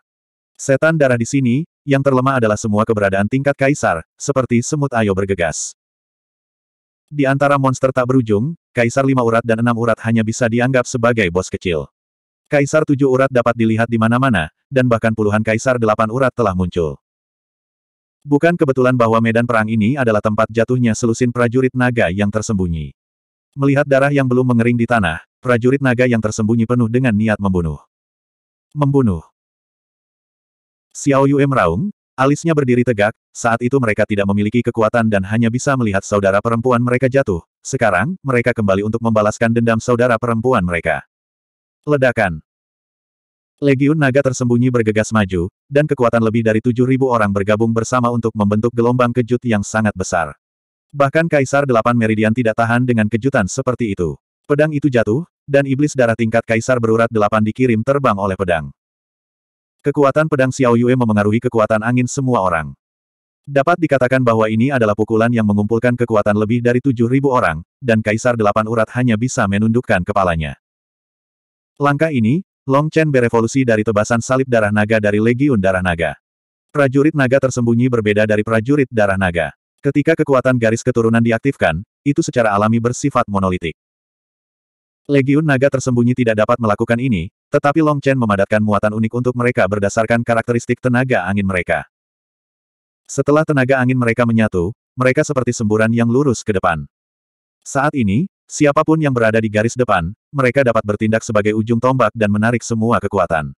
Speaker 1: Setan darah di sini, yang terlemah adalah semua keberadaan tingkat kaisar, seperti semut ayo bergegas. Di antara monster tak berujung, Kaisar lima urat dan enam urat hanya bisa dianggap sebagai bos kecil. Kaisar tujuh urat dapat dilihat di mana-mana, dan bahkan puluhan kaisar delapan urat telah muncul. Bukan kebetulan bahwa medan perang ini adalah tempat jatuhnya selusin prajurit naga yang tersembunyi. Melihat darah yang belum mengering di tanah, prajurit naga yang tersembunyi penuh dengan niat membunuh. Membunuh. Xiao Yue meraung, Alisnya berdiri tegak, saat itu mereka tidak memiliki kekuatan dan hanya bisa melihat saudara perempuan mereka jatuh. Sekarang, mereka kembali untuk membalaskan dendam saudara perempuan mereka. Ledakan Legiun naga tersembunyi bergegas maju, dan kekuatan lebih dari 7.000 orang bergabung bersama untuk membentuk gelombang kejut yang sangat besar. Bahkan Kaisar Delapan Meridian tidak tahan dengan kejutan seperti itu. Pedang itu jatuh, dan iblis darah tingkat Kaisar berurat delapan dikirim terbang oleh pedang. Kekuatan pedang Xiao Yue memengaruhi kekuatan angin semua orang. Dapat dikatakan bahwa ini adalah pukulan yang mengumpulkan kekuatan lebih dari 7.000 orang, dan Kaisar Delapan Urat hanya bisa menundukkan kepalanya. Langkah ini, Long Chen berevolusi dari tebasan salib darah naga dari Legiun Darah Naga. Prajurit naga tersembunyi berbeda dari prajurit darah naga. Ketika kekuatan garis keturunan diaktifkan, itu secara alami bersifat monolitik. Legiun naga tersembunyi tidak dapat melakukan ini, tetapi Long Chen memadatkan muatan unik untuk mereka berdasarkan karakteristik tenaga angin mereka. Setelah tenaga angin mereka menyatu, mereka seperti semburan yang lurus ke depan. Saat ini, siapapun yang berada di garis depan, mereka dapat bertindak sebagai ujung tombak dan menarik semua kekuatan.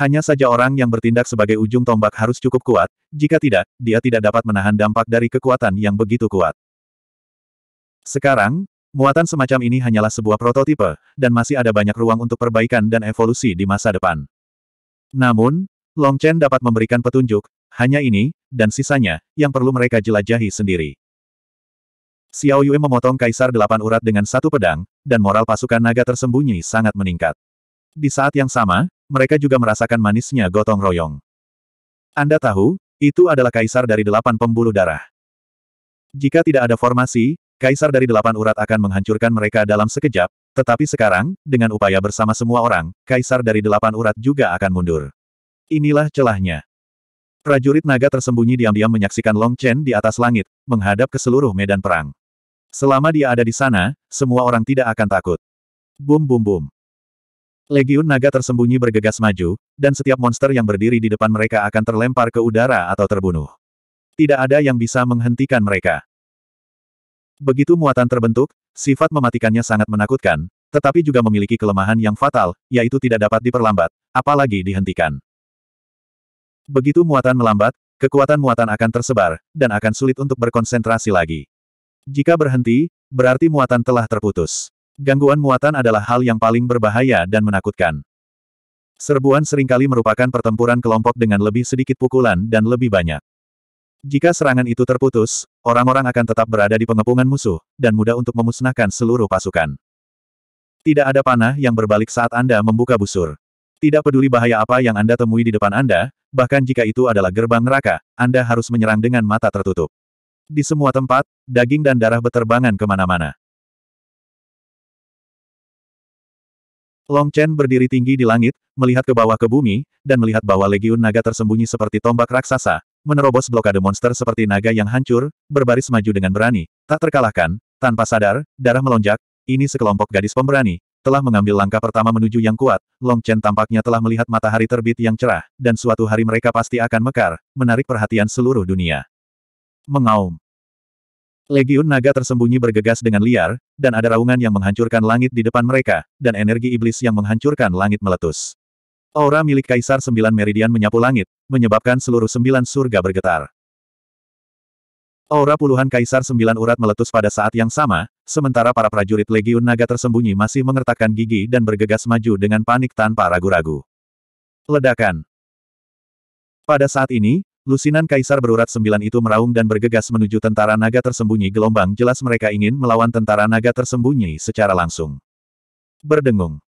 Speaker 1: Hanya saja orang yang bertindak sebagai ujung tombak harus cukup kuat, jika tidak, dia tidak dapat menahan dampak dari kekuatan yang begitu kuat. Sekarang, Muatan semacam ini hanyalah sebuah prototipe, dan masih ada banyak ruang untuk perbaikan dan evolusi di masa depan. Namun, Long Chen dapat memberikan petunjuk, hanya ini, dan sisanya, yang perlu mereka jelajahi sendiri. Xiao Yue memotong kaisar delapan urat dengan satu pedang, dan moral pasukan naga tersembunyi sangat meningkat. Di saat yang sama, mereka juga merasakan manisnya gotong royong. Anda tahu, itu adalah kaisar dari delapan pembuluh darah. Jika tidak ada formasi, kaisar dari delapan urat akan menghancurkan mereka dalam sekejap, tetapi sekarang, dengan upaya bersama semua orang, kaisar dari delapan urat juga akan mundur. Inilah celahnya. Prajurit naga tersembunyi diam-diam menyaksikan Long Chen di atas langit, menghadap ke seluruh medan perang. Selama dia ada di sana, semua orang tidak akan takut. Bum bum bum. Legiun naga tersembunyi bergegas maju, dan setiap monster yang berdiri di depan mereka akan terlempar ke udara atau terbunuh. Tidak ada yang bisa menghentikan mereka. Begitu muatan terbentuk, sifat mematikannya sangat menakutkan, tetapi juga memiliki kelemahan yang fatal, yaitu tidak dapat diperlambat, apalagi dihentikan. Begitu muatan melambat, kekuatan muatan akan tersebar, dan akan sulit untuk berkonsentrasi lagi. Jika berhenti, berarti muatan telah terputus. Gangguan muatan adalah hal yang paling berbahaya dan menakutkan. Serbuan seringkali merupakan pertempuran kelompok dengan lebih sedikit pukulan dan lebih banyak. Jika serangan itu terputus, orang-orang akan tetap berada di pengepungan musuh, dan mudah untuk memusnahkan seluruh pasukan. Tidak ada panah yang berbalik saat Anda membuka busur. Tidak peduli bahaya apa yang Anda temui di depan Anda, bahkan jika itu adalah gerbang neraka, Anda harus menyerang dengan mata tertutup. Di semua tempat, daging dan darah beterbangan kemana-mana. Long Chen berdiri tinggi di langit, melihat ke bawah ke bumi, dan melihat bahwa legiun naga tersembunyi seperti tombak raksasa, menerobos blokade monster seperti naga yang hancur, berbaris maju dengan berani, tak terkalahkan, tanpa sadar, darah melonjak, ini sekelompok gadis pemberani, telah mengambil langkah pertama menuju yang kuat, Long Chen tampaknya telah melihat matahari terbit yang cerah, dan suatu hari mereka pasti akan mekar, menarik perhatian seluruh dunia. Mengaum. Legiun naga tersembunyi bergegas dengan liar, dan ada raungan yang menghancurkan langit di depan mereka, dan energi iblis yang menghancurkan langit meletus. Aura milik Kaisar Sembilan Meridian menyapu langit, menyebabkan seluruh sembilan surga bergetar. Aura puluhan Kaisar Sembilan Urat meletus pada saat yang sama, sementara para prajurit Legiun Naga tersembunyi masih mengertakkan gigi dan bergegas maju dengan panik tanpa ragu-ragu. Ledakan Pada saat ini, lusinan Kaisar berurat sembilan itu meraung dan bergegas menuju tentara naga tersembunyi gelombang jelas mereka ingin melawan tentara naga tersembunyi secara langsung. Berdengung.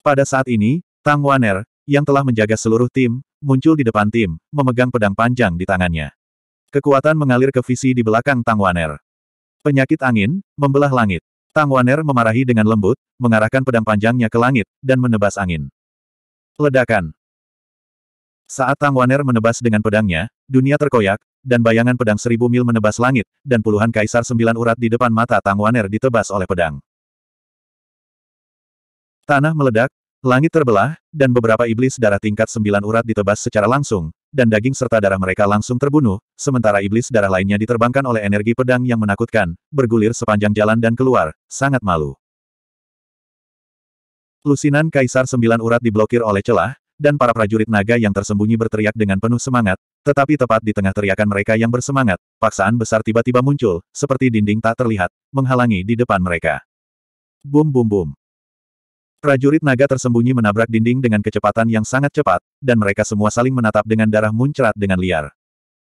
Speaker 1: Pada saat ini, Tang Waner, yang telah menjaga seluruh tim, muncul di depan tim, memegang pedang panjang di tangannya. Kekuatan mengalir ke visi di belakang Tang Waner. Penyakit angin, membelah langit. Tang Waner memarahi dengan lembut, mengarahkan pedang panjangnya ke langit, dan menebas angin. Ledakan. Saat Tang Waner menebas dengan pedangnya, dunia terkoyak, dan bayangan pedang seribu mil menebas langit, dan puluhan kaisar sembilan urat di depan mata Tang Waner ditebas oleh pedang. Tanah meledak, Langit terbelah, dan beberapa iblis darah tingkat sembilan urat ditebas secara langsung, dan daging serta darah mereka langsung terbunuh, sementara iblis darah lainnya diterbangkan oleh energi pedang yang menakutkan, bergulir sepanjang jalan dan keluar, sangat malu. Lusinan Kaisar Sembilan Urat diblokir oleh celah, dan para prajurit naga yang tersembunyi berteriak dengan penuh semangat, tetapi tepat di tengah teriakan mereka yang bersemangat, paksaan besar tiba-tiba muncul, seperti dinding tak terlihat, menghalangi di depan mereka. Bum bum bum. Prajurit naga tersembunyi menabrak dinding dengan kecepatan yang sangat cepat, dan mereka semua saling menatap dengan darah muncrat dengan liar.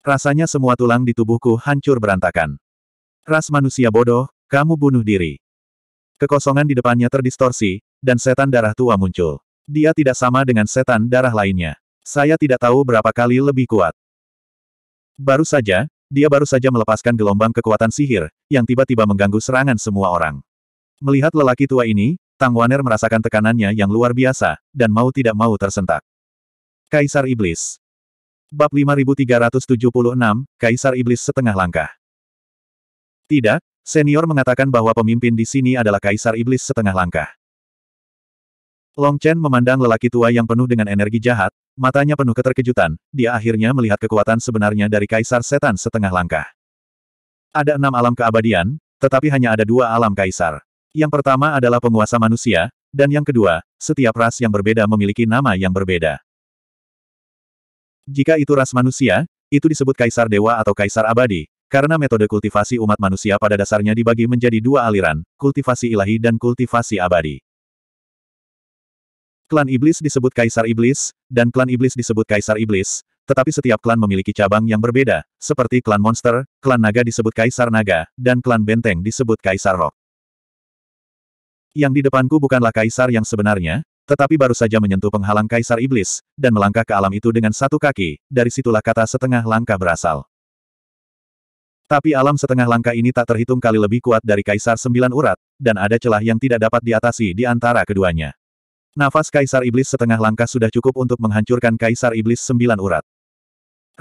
Speaker 1: Rasanya semua tulang di tubuhku hancur berantakan. Ras manusia bodoh, kamu bunuh diri. Kekosongan di depannya terdistorsi, dan setan darah tua muncul. Dia tidak sama dengan setan darah lainnya. Saya tidak tahu berapa kali lebih kuat. Baru saja, dia baru saja melepaskan gelombang kekuatan sihir, yang tiba-tiba mengganggu serangan semua orang. Melihat lelaki tua ini, Tang Waner merasakan tekanannya yang luar biasa, dan mau tidak mau tersentak. Kaisar Iblis Bab 5376, Kaisar Iblis setengah langkah. Tidak, senior mengatakan bahwa pemimpin di sini adalah Kaisar Iblis setengah langkah. Long Chen memandang lelaki tua yang penuh dengan energi jahat, matanya penuh keterkejutan, dia akhirnya melihat kekuatan sebenarnya dari Kaisar Setan setengah langkah. Ada enam alam keabadian, tetapi hanya ada dua alam Kaisar. Yang pertama adalah penguasa manusia, dan yang kedua, setiap ras yang berbeda memiliki nama yang berbeda. Jika itu ras manusia, itu disebut kaisar dewa atau kaisar abadi, karena metode kultivasi umat manusia pada dasarnya dibagi menjadi dua aliran, kultivasi ilahi dan kultivasi abadi. Klan iblis disebut kaisar iblis, dan klan iblis disebut kaisar iblis, tetapi setiap klan memiliki cabang yang berbeda, seperti klan monster, klan naga disebut kaisar naga, dan klan benteng disebut kaisar rock yang di depanku bukanlah kaisar yang sebenarnya, tetapi baru saja menyentuh penghalang kaisar iblis, dan melangkah ke alam itu dengan satu kaki, dari situlah kata setengah langkah berasal. Tapi alam setengah langkah ini tak terhitung kali lebih kuat dari kaisar sembilan urat, dan ada celah yang tidak dapat diatasi di antara keduanya. Nafas kaisar iblis setengah langkah sudah cukup untuk menghancurkan kaisar iblis sembilan urat.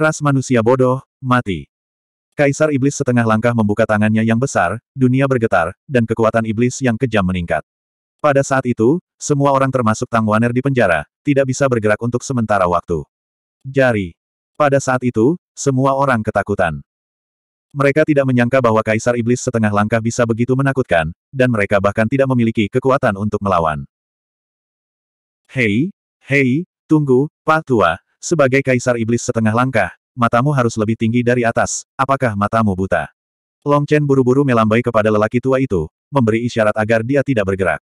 Speaker 1: Ras manusia bodoh, mati. Kaisar Iblis setengah langkah membuka tangannya yang besar, dunia bergetar, dan kekuatan Iblis yang kejam meningkat. Pada saat itu, semua orang termasuk Tang Waner di penjara, tidak bisa bergerak untuk sementara waktu. Jari. Pada saat itu, semua orang ketakutan. Mereka tidak menyangka bahwa Kaisar Iblis setengah langkah bisa begitu menakutkan, dan mereka bahkan tidak memiliki kekuatan untuk melawan. Hei, hei, tunggu, Pak Tua, sebagai Kaisar Iblis setengah langkah, matamu harus lebih tinggi dari atas, apakah matamu buta? Long Chen buru-buru melambai kepada lelaki tua itu, memberi isyarat agar dia tidak bergerak.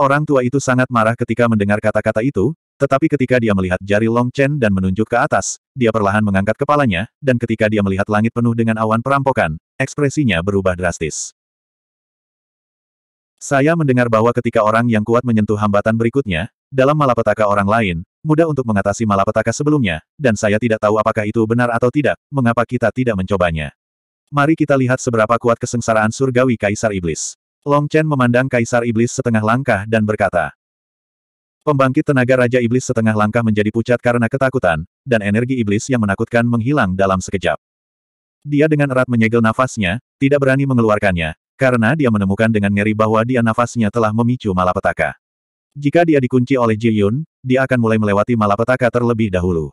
Speaker 1: Orang tua itu sangat marah ketika mendengar kata-kata itu, tetapi ketika dia melihat jari Long Chen dan menunjuk ke atas, dia perlahan mengangkat kepalanya, dan ketika dia melihat langit penuh dengan awan perampokan, ekspresinya berubah drastis. Saya mendengar bahwa ketika orang yang kuat menyentuh hambatan berikutnya, dalam malapetaka orang lain, mudah untuk mengatasi malapetaka sebelumnya, dan saya tidak tahu apakah itu benar atau tidak, mengapa kita tidak mencobanya. Mari kita lihat seberapa kuat kesengsaraan surgawi Kaisar Iblis. Long Chen memandang Kaisar Iblis setengah langkah dan berkata, Pembangkit tenaga Raja Iblis setengah langkah menjadi pucat karena ketakutan, dan energi iblis yang menakutkan menghilang dalam sekejap. Dia dengan erat menyegel nafasnya, tidak berani mengeluarkannya, karena dia menemukan dengan ngeri bahwa dia nafasnya telah memicu malapetaka. Jika dia dikunci oleh Ji Yun, dia akan mulai melewati malapetaka terlebih dahulu.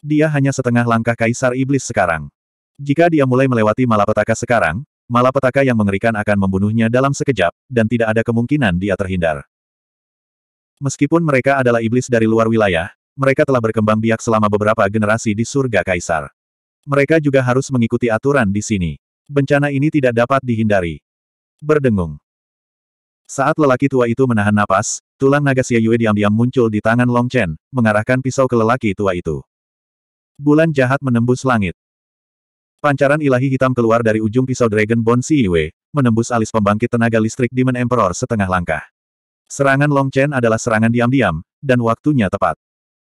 Speaker 1: Dia hanya setengah langkah Kaisar Iblis sekarang. Jika dia mulai melewati malapetaka sekarang, malapetaka yang mengerikan akan membunuhnya dalam sekejap, dan tidak ada kemungkinan dia terhindar. Meskipun mereka adalah iblis dari luar wilayah, mereka telah berkembang biak selama beberapa generasi di surga Kaisar. Mereka juga harus mengikuti aturan di sini. Bencana ini tidak dapat dihindari. Berdengung. Saat lelaki tua itu menahan napas, tulang naga Xie Yue diam-diam muncul di tangan Long Chen, mengarahkan pisau ke lelaki tua itu. Bulan jahat menembus langit. Pancaran ilahi hitam keluar dari ujung pisau Dragon Bone Xie Yue, menembus alis pembangkit tenaga listrik Demon Emperor setengah langkah. Serangan Long Chen adalah serangan diam-diam, dan waktunya tepat.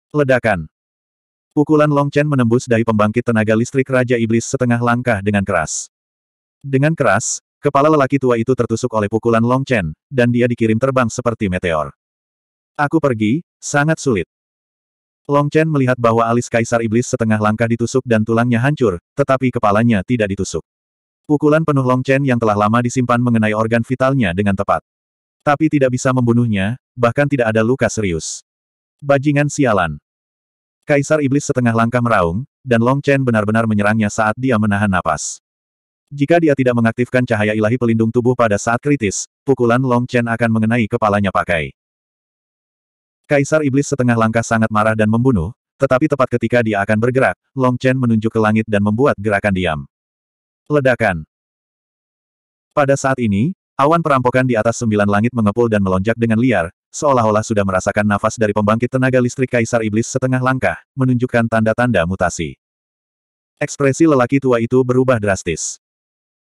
Speaker 1: Ledakan. Pukulan Long Chen menembus dari pembangkit tenaga listrik Raja Iblis setengah langkah dengan keras. Dengan keras, Kepala lelaki tua itu tertusuk oleh pukulan Long Chen, dan dia dikirim terbang seperti meteor. Aku pergi, sangat sulit. Long Chen melihat bahwa alis kaisar iblis setengah langkah ditusuk dan tulangnya hancur, tetapi kepalanya tidak ditusuk. Pukulan penuh Long Chen yang telah lama disimpan mengenai organ vitalnya dengan tepat. Tapi tidak bisa membunuhnya, bahkan tidak ada luka serius. Bajingan sialan. Kaisar iblis setengah langkah meraung, dan Long Chen benar-benar menyerangnya saat dia menahan napas. Jika dia tidak mengaktifkan cahaya ilahi pelindung tubuh pada saat kritis, pukulan Long Chen akan mengenai kepalanya pakai. Kaisar Iblis setengah langkah sangat marah dan membunuh, tetapi tepat ketika dia akan bergerak, Long Chen menunjuk ke langit dan membuat gerakan diam. Ledakan. Pada saat ini, awan perampokan di atas sembilan langit mengepul dan melonjak dengan liar, seolah-olah sudah merasakan nafas dari pembangkit tenaga listrik Kaisar Iblis setengah langkah, menunjukkan tanda-tanda mutasi. Ekspresi lelaki tua itu berubah drastis.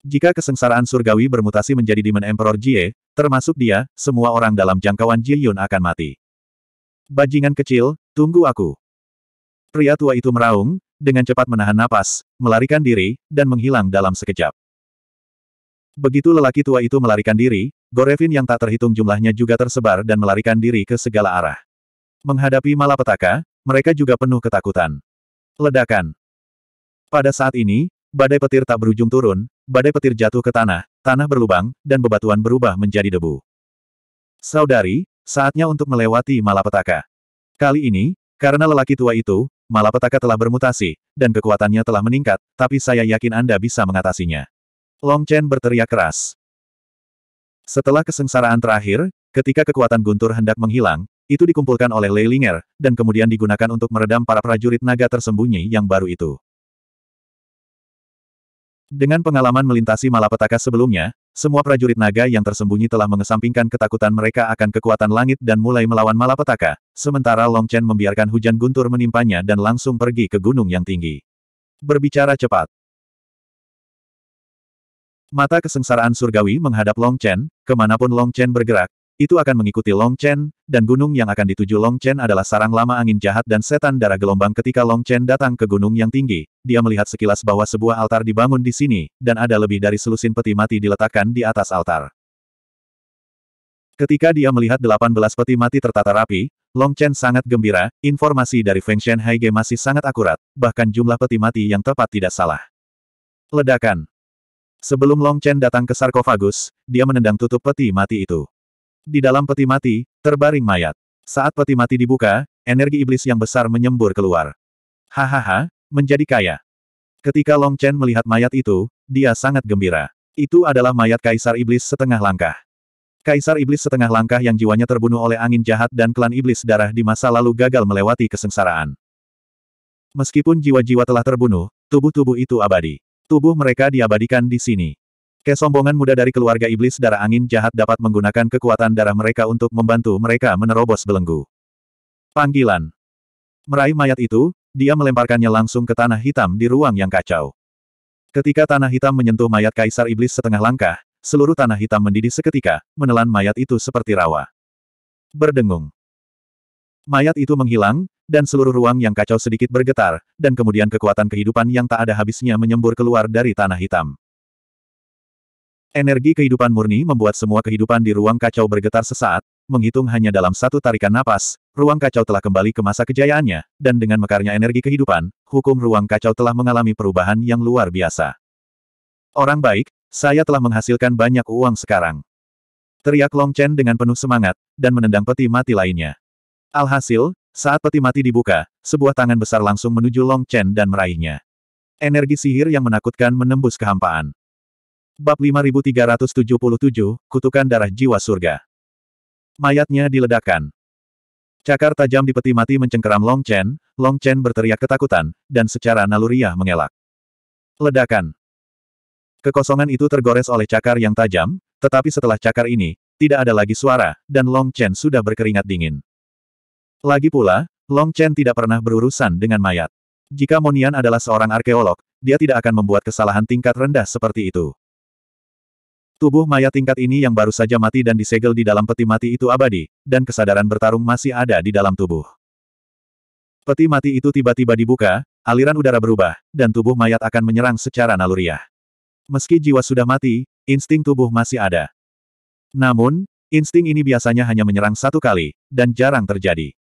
Speaker 1: Jika kesengsaraan surgawi bermutasi menjadi Demon Emperor Jie, termasuk dia, semua orang dalam jangkauan Ji Yun akan mati. Bajingan kecil, tunggu aku. Pria tua itu meraung, dengan cepat menahan napas, melarikan diri, dan menghilang dalam sekejap. Begitu lelaki tua itu melarikan diri, Gorevin yang tak terhitung jumlahnya juga tersebar dan melarikan diri ke segala arah. Menghadapi malapetaka, mereka juga penuh ketakutan. Ledakan. Pada saat ini, Badai petir tak berujung turun, badai petir jatuh ke tanah, tanah berlubang, dan bebatuan berubah menjadi debu. Saudari, saatnya untuk melewati malapetaka. Kali ini, karena lelaki tua itu, malapetaka telah bermutasi, dan kekuatannya telah meningkat, tapi saya yakin Anda bisa mengatasinya. Long Chen berteriak keras. Setelah kesengsaraan terakhir, ketika kekuatan guntur hendak menghilang, itu dikumpulkan oleh Lei Ling'er dan kemudian digunakan untuk meredam para prajurit naga tersembunyi yang baru itu. Dengan pengalaman melintasi malapetaka sebelumnya, semua prajurit naga yang tersembunyi telah mengesampingkan ketakutan mereka akan kekuatan langit dan mulai melawan malapetaka, sementara Long Chen membiarkan hujan guntur menimpanya dan langsung pergi ke gunung yang tinggi. Berbicara cepat. Mata kesengsaraan surgawi menghadap Long Chen, kemanapun Long Chen bergerak, itu akan mengikuti Long Chen, dan gunung yang akan dituju Long Chen adalah sarang lama angin jahat dan setan darah gelombang ketika Long Chen datang ke gunung yang tinggi. Dia melihat sekilas bahwa sebuah altar dibangun di sini, dan ada lebih dari selusin peti mati diletakkan di atas altar. Ketika dia melihat 18 peti mati tertata rapi, Long Chen sangat gembira, informasi dari Feng Shen Haige masih sangat akurat, bahkan jumlah peti mati yang tepat tidak salah. Ledakan. Sebelum Long Chen datang ke sarkofagus, dia menendang tutup peti mati itu. Di dalam peti mati, terbaring mayat. Saat peti mati dibuka, energi iblis yang besar menyembur keluar. Hahaha, menjadi kaya. Ketika Long Chen melihat mayat itu, dia sangat gembira. Itu adalah mayat Kaisar Iblis setengah langkah. Kaisar Iblis setengah langkah yang jiwanya terbunuh oleh angin jahat dan klan Iblis darah di masa lalu gagal melewati kesengsaraan. Meskipun jiwa-jiwa telah terbunuh, tubuh-tubuh itu abadi. Tubuh mereka diabadikan di sini. Kesombongan muda dari keluarga iblis darah angin jahat dapat menggunakan kekuatan darah mereka untuk membantu mereka menerobos belenggu. Panggilan. Meraih mayat itu, dia melemparkannya langsung ke tanah hitam di ruang yang kacau. Ketika tanah hitam menyentuh mayat kaisar iblis setengah langkah, seluruh tanah hitam mendidih seketika, menelan mayat itu seperti rawa. Berdengung. Mayat itu menghilang, dan seluruh ruang yang kacau sedikit bergetar, dan kemudian kekuatan kehidupan yang tak ada habisnya menyembur keluar dari tanah hitam. Energi kehidupan murni membuat semua kehidupan di ruang kacau bergetar sesaat, menghitung hanya dalam satu tarikan napas, ruang kacau telah kembali ke masa kejayaannya, dan dengan mekarnya energi kehidupan, hukum ruang kacau telah mengalami perubahan yang luar biasa. Orang baik, saya telah menghasilkan banyak uang sekarang. Teriak Long Chen dengan penuh semangat, dan menendang peti mati lainnya. Alhasil, saat peti mati dibuka, sebuah tangan besar langsung menuju Long Chen dan meraihnya. Energi sihir yang menakutkan menembus kehampaan. Bab 5377, Kutukan Darah Jiwa Surga. Mayatnya diledakkan. Cakar tajam di peti mati mencengkeram Long Chen, Long Chen berteriak ketakutan, dan secara naluriah mengelak. Ledakan. Kekosongan itu tergores oleh cakar yang tajam, tetapi setelah cakar ini, tidak ada lagi suara, dan Long Chen sudah berkeringat dingin. Lagi pula, Long Chen tidak pernah berurusan dengan mayat. Jika Monian adalah seorang arkeolog, dia tidak akan membuat kesalahan tingkat rendah seperti itu. Tubuh mayat tingkat ini yang baru saja mati dan disegel di dalam peti mati itu abadi, dan kesadaran bertarung masih ada di dalam tubuh. Peti mati itu tiba-tiba dibuka, aliran udara berubah, dan tubuh mayat akan menyerang secara naluriah. Meski jiwa sudah mati, insting tubuh masih ada. Namun, insting ini biasanya hanya menyerang satu kali, dan jarang terjadi.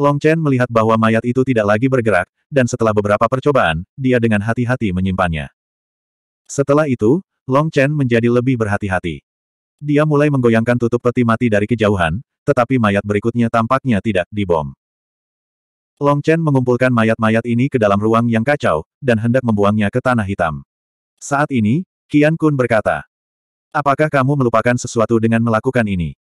Speaker 1: Long Chen melihat bahwa mayat itu tidak lagi bergerak, dan setelah beberapa percobaan, dia dengan hati-hati menyimpannya. Setelah itu, Long Chen menjadi lebih berhati-hati. Dia mulai menggoyangkan tutup peti mati dari kejauhan, tetapi mayat berikutnya tampaknya tidak dibom. Long Chen mengumpulkan mayat-mayat ini ke dalam ruang yang kacau, dan hendak membuangnya ke tanah hitam. Saat ini, Qian Kun berkata, Apakah kamu melupakan sesuatu dengan melakukan ini?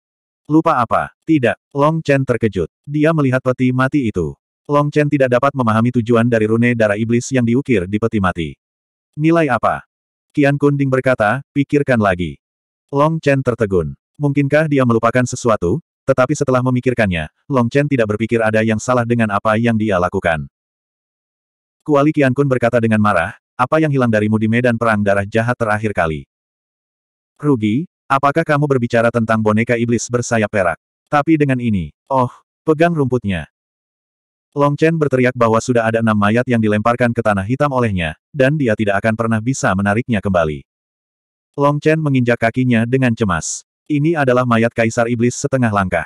Speaker 1: Lupa apa? Tidak, Long Chen terkejut. Dia melihat peti mati itu. Long Chen tidak dapat memahami tujuan dari rune darah iblis yang diukir di peti mati. Nilai apa? Kian Kunding berkata, pikirkan lagi. Long Chen tertegun. Mungkinkah dia melupakan sesuatu? Tetapi setelah memikirkannya, Long Chen tidak berpikir ada yang salah dengan apa yang dia lakukan. Kuali Kian Kun berkata dengan marah, apa yang hilang darimu di medan perang darah jahat terakhir kali? Rugi, apakah kamu berbicara tentang boneka iblis bersayap perak? Tapi dengan ini, oh, pegang rumputnya. Long Chen berteriak bahwa sudah ada enam mayat yang dilemparkan ke tanah hitam olehnya, dan dia tidak akan pernah bisa menariknya kembali. Long Chen menginjak kakinya dengan cemas. Ini adalah mayat Kaisar Iblis setengah langkah.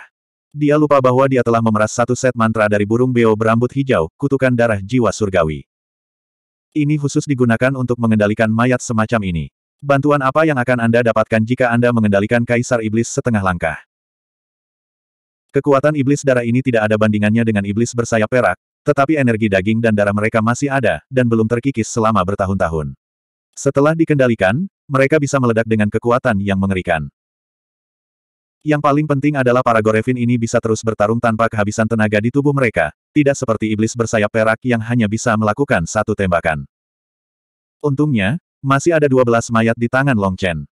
Speaker 1: Dia lupa bahwa dia telah memeras satu set mantra dari burung beo berambut hijau, kutukan darah jiwa surgawi. Ini khusus digunakan untuk mengendalikan mayat semacam ini. Bantuan apa yang akan Anda dapatkan jika Anda mengendalikan Kaisar Iblis setengah langkah? Kekuatan iblis darah ini tidak ada bandingannya dengan iblis bersayap perak, tetapi energi daging dan darah mereka masih ada, dan belum terkikis selama bertahun-tahun. Setelah dikendalikan, mereka bisa meledak dengan kekuatan yang mengerikan. Yang paling penting adalah para Gorevin ini bisa terus bertarung tanpa kehabisan tenaga di tubuh mereka, tidak seperti iblis bersayap perak yang hanya bisa melakukan satu tembakan. Untungnya, masih ada 12 mayat di tangan Long Chen.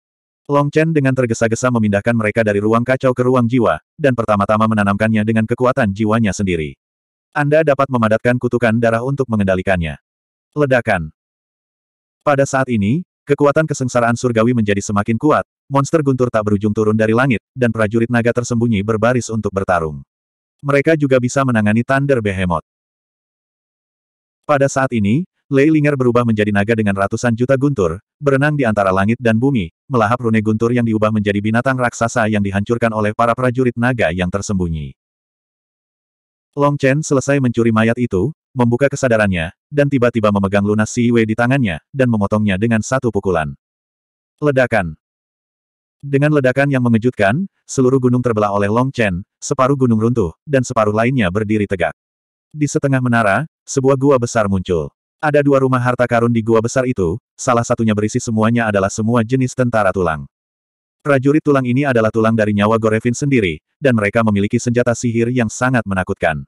Speaker 1: Long Chen dengan tergesa-gesa memindahkan mereka dari ruang kacau ke ruang jiwa, dan pertama-tama menanamkannya dengan kekuatan jiwanya sendiri. Anda dapat memadatkan kutukan darah untuk mengendalikannya. Ledakan. Pada saat ini, kekuatan kesengsaraan surgawi menjadi semakin kuat, monster guntur tak berujung turun dari langit, dan prajurit naga tersembunyi berbaris untuk bertarung. Mereka juga bisa menangani Thunder Behemoth. Pada saat ini, Lei Linger berubah menjadi naga dengan ratusan juta guntur, berenang di antara langit dan bumi, melahap rune guntur yang diubah menjadi binatang raksasa yang dihancurkan oleh para prajurit naga yang tersembunyi. Long Chen selesai mencuri mayat itu, membuka kesadarannya, dan tiba-tiba memegang lunas Si Wei di tangannya, dan memotongnya dengan satu pukulan. Ledakan Dengan ledakan yang mengejutkan, seluruh gunung terbelah oleh Long Chen, separuh gunung runtuh, dan separuh lainnya berdiri tegak. Di setengah menara, sebuah gua besar muncul. Ada dua rumah harta karun di gua besar itu, salah satunya berisi semuanya adalah semua jenis tentara tulang. Prajurit tulang ini adalah tulang dari nyawa Gorevin sendiri, dan mereka memiliki senjata sihir yang sangat menakutkan.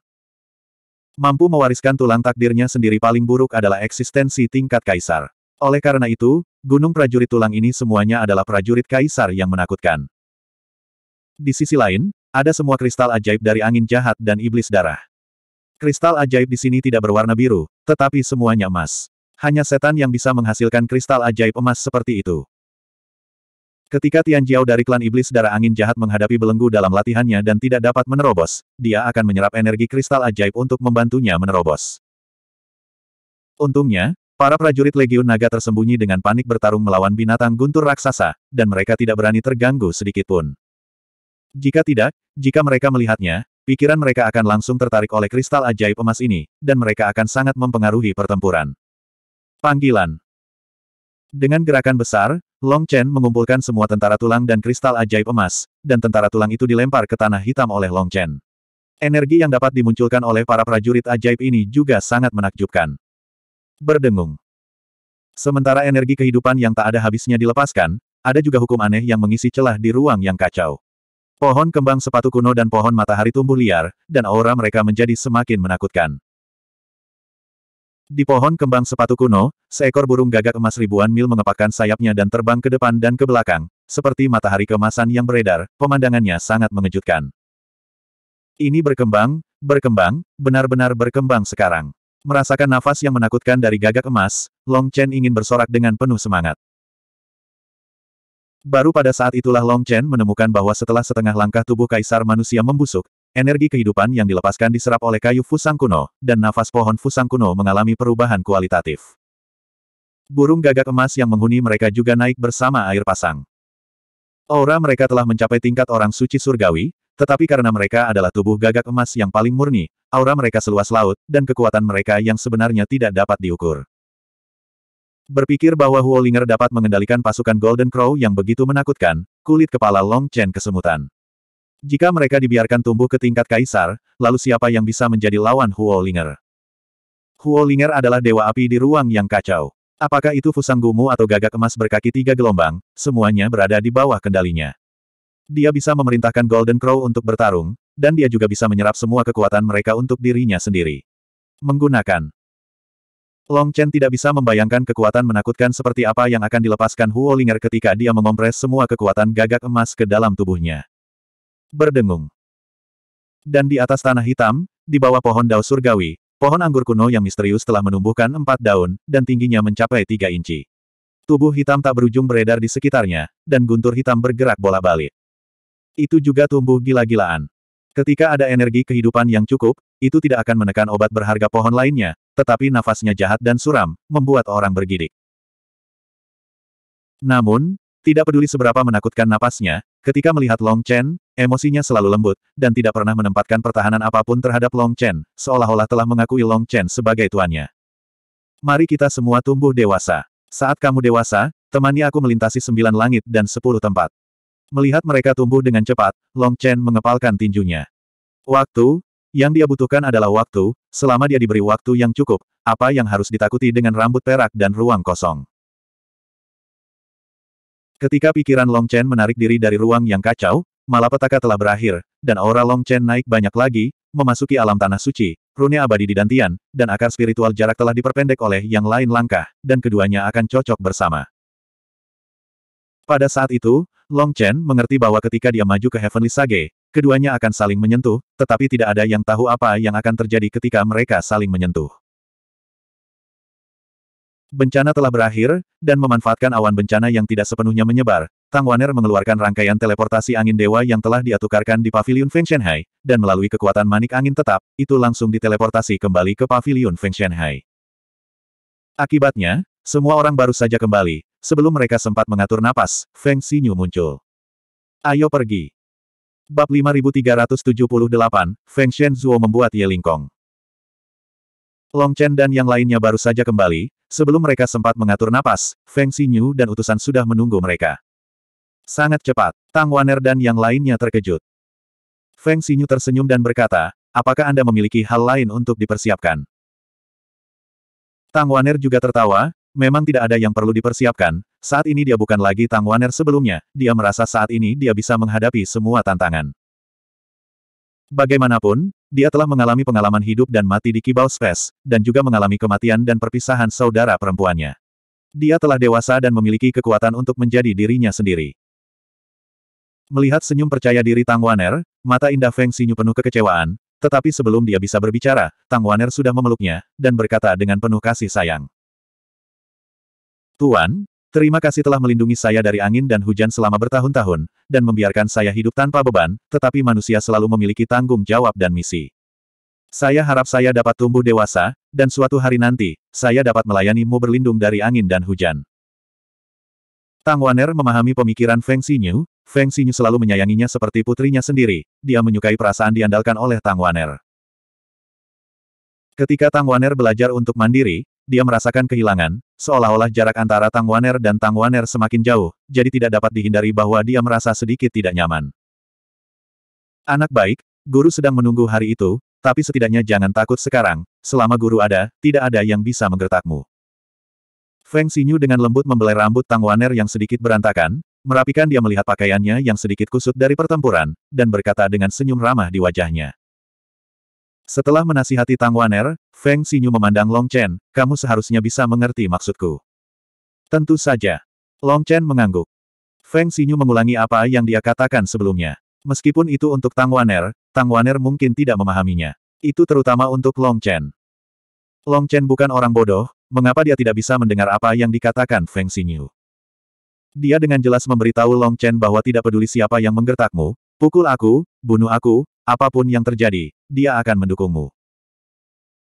Speaker 1: Mampu mewariskan tulang takdirnya sendiri paling buruk adalah eksistensi tingkat kaisar. Oleh karena itu, gunung prajurit tulang ini semuanya adalah prajurit kaisar yang menakutkan. Di sisi lain, ada semua kristal ajaib dari angin jahat dan iblis darah. Kristal ajaib di sini tidak berwarna biru, tetapi semuanya emas. Hanya setan yang bisa menghasilkan kristal ajaib emas seperti itu. Ketika Tian Jiao dari klan iblis darah angin jahat menghadapi belenggu dalam latihannya dan tidak dapat menerobos, dia akan menyerap energi kristal ajaib untuk membantunya menerobos. Untungnya, para prajurit Legiun Naga tersembunyi dengan panik bertarung melawan binatang guntur raksasa, dan mereka tidak berani terganggu sedikitpun. Jika tidak, jika mereka melihatnya, Pikiran mereka akan langsung tertarik oleh kristal ajaib emas ini, dan mereka akan sangat mempengaruhi pertempuran. Panggilan Dengan gerakan besar, Long Chen mengumpulkan semua tentara tulang dan kristal ajaib emas, dan tentara tulang itu dilempar ke tanah hitam oleh Long Chen. Energi yang dapat dimunculkan oleh para prajurit ajaib ini juga sangat menakjubkan. Berdengung. Sementara energi kehidupan yang tak ada habisnya dilepaskan, ada juga hukum aneh yang mengisi celah di ruang yang kacau. Pohon kembang sepatu kuno dan pohon matahari tumbuh liar, dan aura mereka menjadi semakin menakutkan. Di pohon kembang sepatu kuno, seekor burung gagak emas ribuan mil mengepakkan sayapnya dan terbang ke depan dan ke belakang, seperti matahari kemasan yang beredar, pemandangannya sangat mengejutkan. Ini berkembang, berkembang, benar-benar berkembang sekarang. Merasakan nafas yang menakutkan dari gagak emas, Long Chen ingin bersorak dengan penuh semangat. Baru pada saat itulah Long Chen menemukan bahwa setelah setengah langkah tubuh kaisar manusia membusuk, energi kehidupan yang dilepaskan diserap oleh kayu fusang kuno, dan nafas pohon fusang kuno mengalami perubahan kualitatif. Burung gagak emas yang menghuni mereka juga naik bersama air pasang. Aura mereka telah mencapai tingkat orang suci surgawi, tetapi karena mereka adalah tubuh gagak emas yang paling murni, aura mereka seluas laut, dan kekuatan mereka yang sebenarnya tidak dapat diukur. Berpikir bahwa Huolinger dapat mengendalikan pasukan Golden Crow yang begitu menakutkan, kulit kepala Long Chen kesemutan. Jika mereka dibiarkan tumbuh ke tingkat kaisar, lalu siapa yang bisa menjadi lawan Huolinger? Huolinger adalah dewa api di ruang yang kacau. Apakah itu Fusang Gumu atau gagak emas berkaki tiga gelombang, semuanya berada di bawah kendalinya. Dia bisa memerintahkan Golden Crow untuk bertarung, dan dia juga bisa menyerap semua kekuatan mereka untuk dirinya sendiri. Menggunakan Long Chen tidak bisa membayangkan kekuatan menakutkan seperti apa yang akan dilepaskan Huo Linger ketika dia mengompres semua kekuatan gagak emas ke dalam tubuhnya. Berdengung. Dan di atas tanah hitam, di bawah pohon dao surgawi, pohon anggur kuno yang misterius telah menumbuhkan empat daun, dan tingginya mencapai tiga inci. Tubuh hitam tak berujung beredar di sekitarnya, dan guntur hitam bergerak bola balik. Itu juga tumbuh gila-gilaan. Ketika ada energi kehidupan yang cukup, itu tidak akan menekan obat berharga pohon lainnya, tetapi nafasnya jahat dan suram, membuat orang bergidik. Namun, tidak peduli seberapa menakutkan napasnya, ketika melihat Long Chen, emosinya selalu lembut, dan tidak pernah menempatkan pertahanan apapun terhadap Long Chen, seolah-olah telah mengakui Long Chen sebagai tuannya. Mari kita semua tumbuh dewasa. Saat kamu dewasa, temani aku melintasi sembilan langit dan sepuluh tempat. Melihat mereka tumbuh dengan cepat, Long Chen mengepalkan tinjunya. Waktu, yang dia butuhkan adalah waktu, selama dia diberi waktu yang cukup, apa yang harus ditakuti dengan rambut perak dan ruang kosong. Ketika pikiran Long Chen menarik diri dari ruang yang kacau, malapetaka telah berakhir, dan aura Long Chen naik banyak lagi, memasuki alam tanah suci, rune abadi di dantian, dan akar spiritual jarak telah diperpendek oleh yang lain langkah, dan keduanya akan cocok bersama. Pada saat itu, Long Chen mengerti bahwa ketika dia maju ke Heavenly Sage, keduanya akan saling menyentuh, tetapi tidak ada yang tahu apa yang akan terjadi ketika mereka saling menyentuh. Bencana telah berakhir, dan memanfaatkan awan bencana yang tidak sepenuhnya menyebar, Tang Waner mengeluarkan rangkaian teleportasi angin dewa yang telah diatukarkan di Pavilion Feng Shenhai, dan melalui kekuatan manik angin tetap, itu langsung diteleportasi kembali ke Pavilion Feng Shenhai. Akibatnya, semua orang baru saja kembali, Sebelum mereka sempat mengatur napas, Feng Xinyu muncul. Ayo pergi. Bab 5378, Feng Zhuo membuat Ye Lingkong. Long Chen dan yang lainnya baru saja kembali, sebelum mereka sempat mengatur napas, Feng Xinyu dan utusan sudah menunggu mereka. Sangat cepat, Tang Waner dan yang lainnya terkejut. Feng Xinyu tersenyum dan berkata, apakah Anda memiliki hal lain untuk dipersiapkan? Tang Waner juga tertawa, memang tidak ada yang perlu dipersiapkan, saat ini dia bukan lagi Tang Waner sebelumnya, dia merasa saat ini dia bisa menghadapi semua tantangan. Bagaimanapun, dia telah mengalami pengalaman hidup dan mati di Kibau Space, dan juga mengalami kematian dan perpisahan saudara perempuannya. Dia telah dewasa dan memiliki kekuatan untuk menjadi dirinya sendiri. Melihat senyum percaya diri Tang Waner, mata indah Feng Xinyu penuh kekecewaan, tetapi sebelum dia bisa berbicara, Tang Waner sudah memeluknya, dan berkata dengan penuh kasih sayang. Tuan, terima kasih telah melindungi saya dari angin dan hujan selama bertahun-tahun, dan membiarkan saya hidup tanpa beban, tetapi manusia selalu memiliki tanggung jawab dan misi. Saya harap saya dapat tumbuh dewasa, dan suatu hari nanti, saya dapat melayani mu berlindung dari angin dan hujan. Tang Waner memahami pemikiran Feng Xinyu, Feng Xinyu selalu menyayanginya seperti putrinya sendiri, dia menyukai perasaan diandalkan oleh Tang Waner. Ketika Tang Waner belajar untuk mandiri, dia merasakan kehilangan, seolah-olah jarak antara Tang Waner dan Tang Waner semakin jauh, jadi tidak dapat dihindari bahwa dia merasa sedikit tidak nyaman. Anak baik, guru sedang menunggu hari itu, tapi setidaknya jangan takut sekarang, selama guru ada, tidak ada yang bisa menggertakmu. Feng Xinyu dengan lembut membelai rambut Tang Waner yang sedikit berantakan, merapikan dia melihat pakaiannya yang sedikit kusut dari pertempuran, dan berkata dengan senyum ramah di wajahnya. Setelah menasihati Tang Waner, Feng Xinyu memandang Long Chen, kamu seharusnya bisa mengerti maksudku. Tentu saja. Long Chen mengangguk. Feng Xinyu mengulangi apa yang dia katakan sebelumnya. Meskipun itu untuk Tang Waner, Tang Waner mungkin tidak memahaminya. Itu terutama untuk Long Chen. Long Chen bukan orang bodoh, mengapa dia tidak bisa mendengar apa yang dikatakan Feng Xinyu? Dia dengan jelas memberitahu Long Chen bahwa tidak peduli siapa yang menggertakmu, pukul aku, bunuh aku, Apapun yang terjadi, dia akan mendukungmu.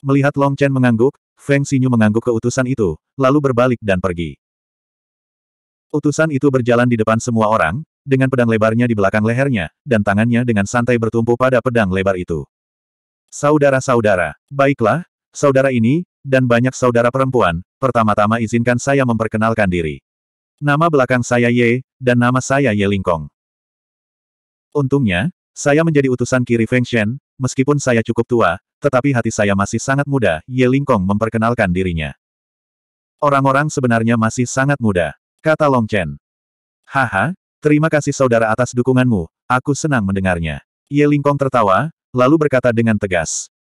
Speaker 1: Melihat Long Chen mengangguk, Feng Xinyu mengangguk ke utusan itu, lalu berbalik dan pergi. Utusan itu berjalan di depan semua orang, dengan pedang lebarnya di belakang lehernya, dan tangannya dengan santai bertumpu pada pedang lebar itu. Saudara-saudara, baiklah, saudara ini, dan banyak saudara perempuan, pertama-tama izinkan saya memperkenalkan diri. Nama belakang saya Ye, dan nama saya Ye Lingkong. Untungnya, saya menjadi utusan kiri Feng Shen, meskipun saya cukup tua, tetapi hati saya masih sangat muda, Ye Lingkong memperkenalkan dirinya. Orang-orang sebenarnya masih sangat muda, kata Long Chen. Haha, terima kasih saudara atas dukunganmu, aku senang mendengarnya. Ye Lingkong tertawa, lalu berkata dengan tegas.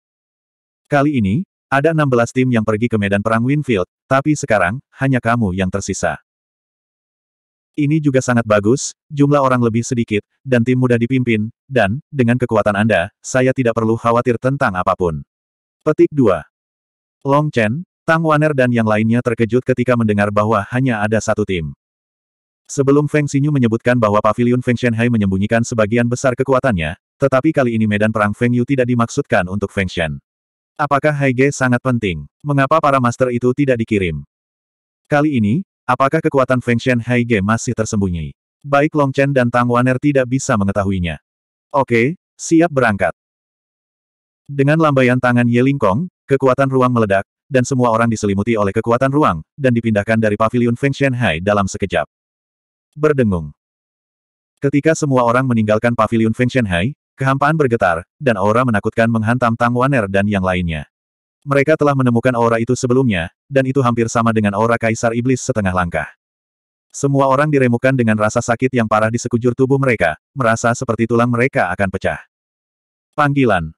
Speaker 1: Kali ini, ada 16 tim yang pergi ke medan perang Winfield, tapi sekarang, hanya kamu yang tersisa. Ini juga sangat bagus, jumlah orang lebih sedikit, dan tim mudah dipimpin, dan, dengan kekuatan Anda, saya tidak perlu khawatir tentang apapun. Petik 2. Long Chen, Tang Waner dan yang lainnya terkejut ketika mendengar bahwa hanya ada satu tim. Sebelum Feng Xinyu menyebutkan bahwa pavilion Feng Shenhai menyembunyikan sebagian besar kekuatannya, tetapi kali ini medan perang Feng Yu tidak dimaksudkan untuk Feng Shen. Apakah Haige sangat penting? Mengapa para master itu tidak dikirim? Kali ini, Apakah kekuatan Feng Shen Haige masih tersembunyi? Baik Long Chen dan Tang Waner tidak bisa mengetahuinya. Oke, siap berangkat. Dengan lambaian tangan Ye Lingkong, kekuatan ruang meledak, dan semua orang diselimuti oleh kekuatan ruang, dan dipindahkan dari pavilion Feng Shen Hai dalam sekejap. Berdengung. Ketika semua orang meninggalkan pavilion Feng Shen Hai, kehampaan bergetar, dan aura menakutkan menghantam Tang Waner dan yang lainnya. Mereka telah menemukan aura itu sebelumnya, dan itu hampir sama dengan aura Kaisar Iblis setengah langkah. Semua orang diremukan dengan rasa sakit yang parah di sekujur tubuh mereka, merasa seperti tulang mereka akan pecah. Panggilan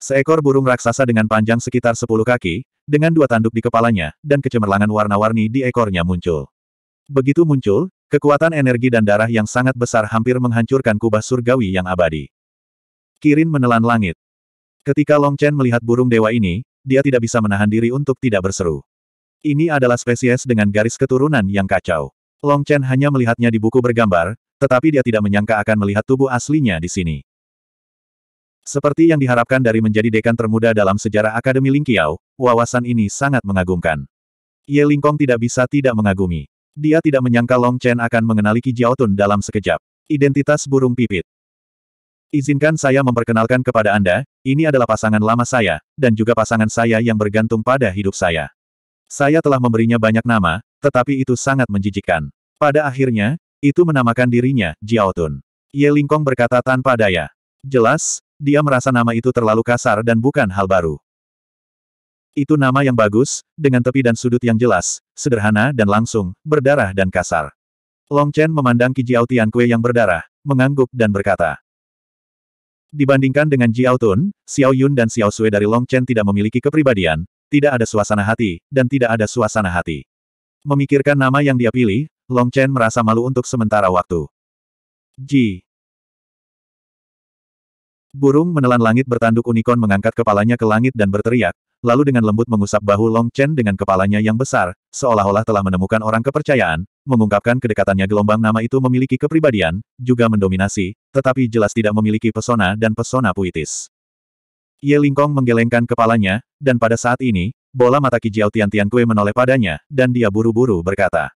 Speaker 1: Seekor burung raksasa dengan panjang sekitar 10 kaki, dengan dua tanduk di kepalanya, dan kecemerlangan warna-warni di ekornya muncul. Begitu muncul, Kekuatan energi dan darah yang sangat besar hampir menghancurkan kubah surgawi yang abadi. Kirin menelan langit. Ketika Long Chen melihat burung dewa ini, dia tidak bisa menahan diri untuk tidak berseru. Ini adalah spesies dengan garis keturunan yang kacau. Long Chen hanya melihatnya di buku bergambar, tetapi dia tidak menyangka akan melihat tubuh aslinya di sini. Seperti yang diharapkan dari menjadi dekan termuda dalam sejarah Akademi Lingqiao, wawasan ini sangat mengagumkan. Ye Lingkong tidak bisa tidak mengagumi. Dia tidak menyangka Long Chen akan mengenali Ki Jiaotun dalam sekejap. Identitas burung pipit. Izinkan saya memperkenalkan kepada Anda, ini adalah pasangan lama saya, dan juga pasangan saya yang bergantung pada hidup saya. Saya telah memberinya banyak nama, tetapi itu sangat menjijikkan. Pada akhirnya, itu menamakan dirinya, Jiaotun. Tun. Ye Lingkong berkata tanpa daya. Jelas, dia merasa nama itu terlalu kasar dan bukan hal baru. Itu nama yang bagus, dengan tepi dan sudut yang jelas, sederhana dan langsung, berdarah dan kasar. Long Chen memandang Ki Jiao Kue yang berdarah, mengangguk dan berkata, Dibandingkan dengan Jiao Tun, Xiao Yun dan Xiao Sui dari Long Chen tidak memiliki kepribadian, tidak ada suasana hati, dan tidak ada suasana hati. Memikirkan nama yang dia pilih, Long Chen merasa malu untuk sementara waktu. Ji. Burung menelan langit bertanduk unicorn mengangkat kepalanya ke langit dan berteriak, lalu dengan lembut mengusap bahu Long Chen dengan kepalanya yang besar, seolah-olah telah menemukan orang kepercayaan, mengungkapkan kedekatannya gelombang nama itu memiliki kepribadian, juga mendominasi, tetapi jelas tidak memiliki pesona dan pesona puitis. Ye Lingkong menggelengkan kepalanya, dan pada saat ini, bola mata Kijiao Kue menoleh padanya, dan dia buru-buru berkata.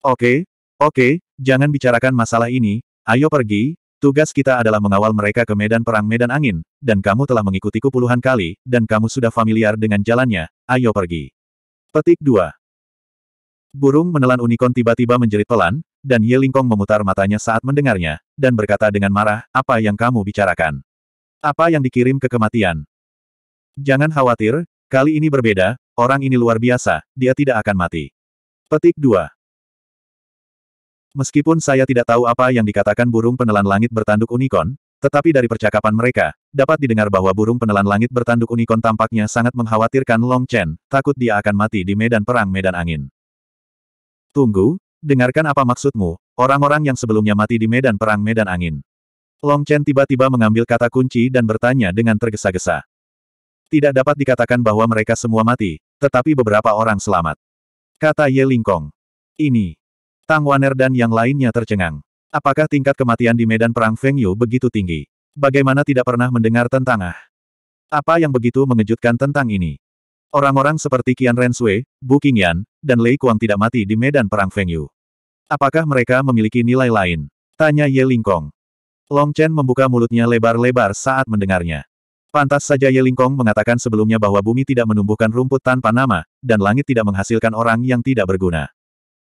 Speaker 1: Oke, okay, oke, okay, jangan bicarakan masalah ini, ayo pergi, Tugas kita adalah mengawal mereka ke medan perang medan angin, dan kamu telah mengikutiku puluhan kali, dan kamu sudah familiar dengan jalannya, ayo pergi. Petik 2. Burung menelan unicorn tiba-tiba menjerit pelan, dan Ye Lingkong memutar matanya saat mendengarnya, dan berkata dengan marah, apa yang kamu bicarakan? Apa yang dikirim ke kematian? Jangan khawatir, kali ini berbeda, orang ini luar biasa, dia tidak akan mati. Petik 2. Meskipun saya tidak tahu apa yang dikatakan burung penelan langit bertanduk unicorn, tetapi dari percakapan mereka, dapat didengar bahwa burung penelan langit bertanduk unicorn tampaknya sangat mengkhawatirkan Long Chen, takut dia akan mati di medan perang medan angin. Tunggu, dengarkan apa maksudmu, orang-orang yang sebelumnya mati di medan perang medan angin. Long Chen tiba-tiba mengambil kata kunci dan bertanya dengan tergesa-gesa. Tidak dapat dikatakan bahwa mereka semua mati, tetapi beberapa orang selamat. Kata Ye Lingkong. Ini. Tang Waner dan yang lainnya tercengang. Apakah tingkat kematian di medan perang Feng Yu begitu tinggi? Bagaimana tidak pernah mendengar tentang ah? Apa yang begitu mengejutkan tentang ini? Orang-orang seperti Qian Sui, Bu Qingyan, dan Lei Kuang tidak mati di medan perang Feng Yu. Apakah mereka memiliki nilai lain? Tanya Ye Lingkong. Long Chen membuka mulutnya lebar-lebar saat mendengarnya. Pantas saja Ye Lingkong mengatakan sebelumnya bahwa bumi tidak menumbuhkan rumput tanpa nama, dan langit tidak menghasilkan orang yang tidak berguna.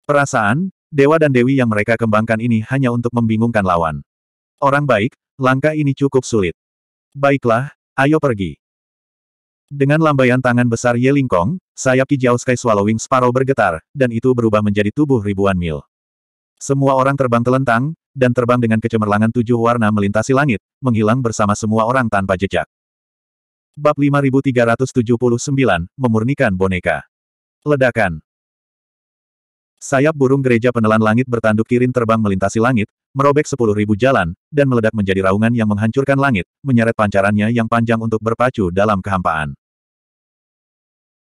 Speaker 1: Perasaan, dewa dan dewi yang mereka kembangkan ini hanya untuk membingungkan lawan. Orang baik, langkah ini cukup sulit. Baiklah, ayo pergi. Dengan lambaian tangan besar Ye Lingkong, sayap kijau Sky Swallowing Sparrow bergetar, dan itu berubah menjadi tubuh ribuan mil. Semua orang terbang telentang, dan terbang dengan kecemerlangan tujuh warna melintasi langit, menghilang bersama semua orang tanpa jejak. Bab 5379, Memurnikan Boneka Ledakan Sayap burung gereja penelan langit bertanduk kirin terbang melintasi langit, merobek sepuluh ribu jalan, dan meledak menjadi raungan yang menghancurkan langit, menyeret pancarannya yang panjang untuk berpacu dalam kehampaan.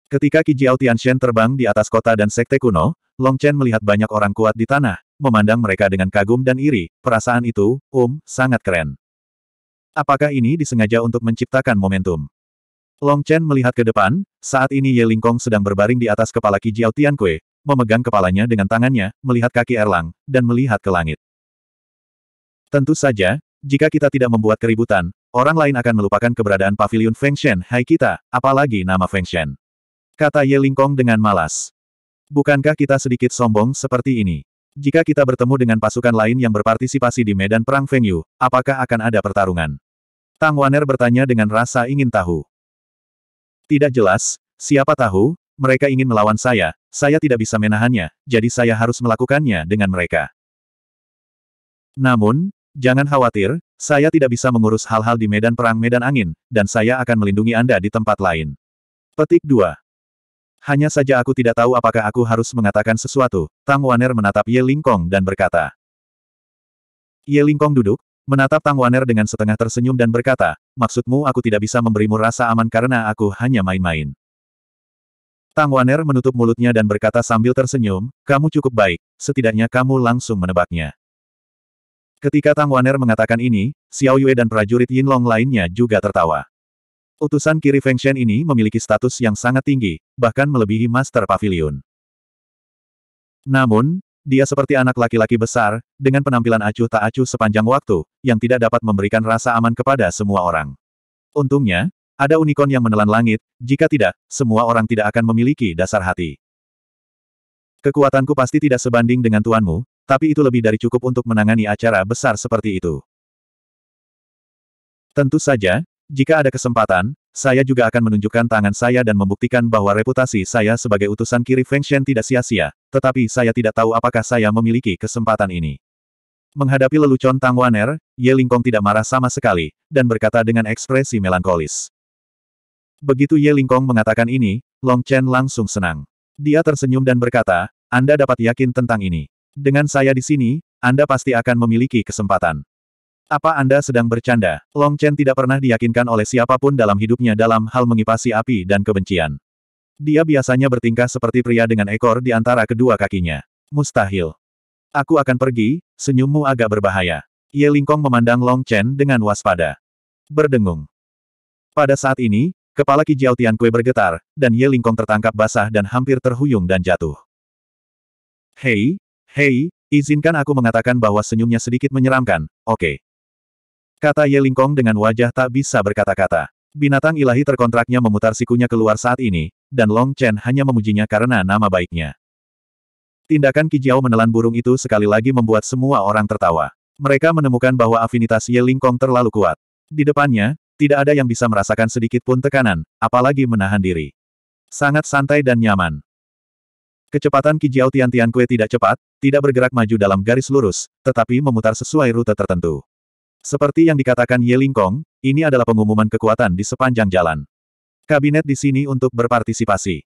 Speaker 1: Ketika Kijiao Tianshen terbang di atas kota dan sekte kuno, Long Chen melihat banyak orang kuat di tanah, memandang mereka dengan kagum dan iri, perasaan itu, um, sangat keren. Apakah ini disengaja untuk menciptakan momentum? Long Chen melihat ke depan, saat ini Ye Lingkong sedang berbaring di atas kepala Kijiao Kue, memegang kepalanya dengan tangannya, melihat kaki Erlang, dan melihat ke langit. Tentu saja, jika kita tidak membuat keributan, orang lain akan melupakan keberadaan pavilion Feng Shen Hai kita, apalagi nama Feng Shen. Kata Ye Lingkong dengan malas. Bukankah kita sedikit sombong seperti ini? Jika kita bertemu dengan pasukan lain yang berpartisipasi di medan perang Feng Yu, apakah akan ada pertarungan? Tang Waner bertanya dengan rasa ingin tahu. Tidak jelas, siapa tahu, mereka ingin melawan saya, saya tidak bisa menahannya, jadi saya harus melakukannya dengan mereka. Namun, jangan khawatir, saya tidak bisa mengurus hal-hal di medan perang medan angin, dan saya akan melindungi Anda di tempat lain. Petik 2. Hanya saja aku tidak tahu apakah aku harus mengatakan sesuatu, Tang Waner menatap Ye Lingkong dan berkata. Ye Lingkong duduk, menatap Tang Waner dengan setengah tersenyum dan berkata, maksudmu aku tidak bisa memberimu rasa aman karena aku hanya main-main. Tang Waner menutup mulutnya dan berkata sambil tersenyum, kamu cukup baik, setidaknya kamu langsung menebaknya. Ketika Tang Waner mengatakan ini, Xiao Yue dan prajurit Yin Long lainnya juga tertawa. Utusan kiri Feng Shen ini memiliki status yang sangat tinggi, bahkan melebihi Master Pavilion. Namun, dia seperti anak laki-laki besar, dengan penampilan acuh tak acuh sepanjang waktu, yang tidak dapat memberikan rasa aman kepada semua orang. Untungnya, ada unicorn yang menelan langit, jika tidak, semua orang tidak akan memiliki dasar hati. Kekuatanku pasti tidak sebanding dengan tuanmu, tapi itu lebih dari cukup untuk menangani acara besar seperti itu. Tentu saja, jika ada kesempatan, saya juga akan menunjukkan tangan saya dan membuktikan bahwa reputasi saya sebagai utusan kiri Feng Shen tidak sia-sia, tetapi saya tidak tahu apakah saya memiliki kesempatan ini. Menghadapi lelucon Tang Waner, Ye Lingkong tidak marah sama sekali, dan berkata dengan ekspresi melankolis. Begitu Ye Lingkong mengatakan ini, Long Chen langsung senang. Dia tersenyum dan berkata, Anda dapat yakin tentang ini. Dengan saya di sini, Anda pasti akan memiliki kesempatan. Apa Anda sedang bercanda? Long Chen tidak pernah diyakinkan oleh siapapun dalam hidupnya dalam hal mengipasi api dan kebencian. Dia biasanya bertingkah seperti pria dengan ekor di antara kedua kakinya. Mustahil. Aku akan pergi, senyummu agak berbahaya. Ye Lingkong memandang Long Chen dengan waspada. Berdengung. Pada saat ini, Kepala Kijau Jiao Tiankui bergetar, dan Ye Lingkong tertangkap basah dan hampir terhuyung dan jatuh. Hei, hei, izinkan aku mengatakan bahwa senyumnya sedikit menyeramkan, oke. Okay. Kata Ye Lingkong dengan wajah tak bisa berkata-kata. Binatang ilahi terkontraknya memutar sikunya keluar saat ini, dan Long Chen hanya memujinya karena nama baiknya. Tindakan Kijau menelan burung itu sekali lagi membuat semua orang tertawa. Mereka menemukan bahwa afinitas Ye Lingkong terlalu kuat. Di depannya, tidak ada yang bisa merasakan sedikit pun tekanan, apalagi menahan diri. Sangat santai dan nyaman. Kecepatan Kijiao Tian Tian Kue tidak cepat, tidak bergerak maju dalam garis lurus, tetapi memutar sesuai rute tertentu. Seperti yang dikatakan Ye Ling Kong, ini adalah pengumuman kekuatan di sepanjang jalan. Kabinet di sini untuk berpartisipasi.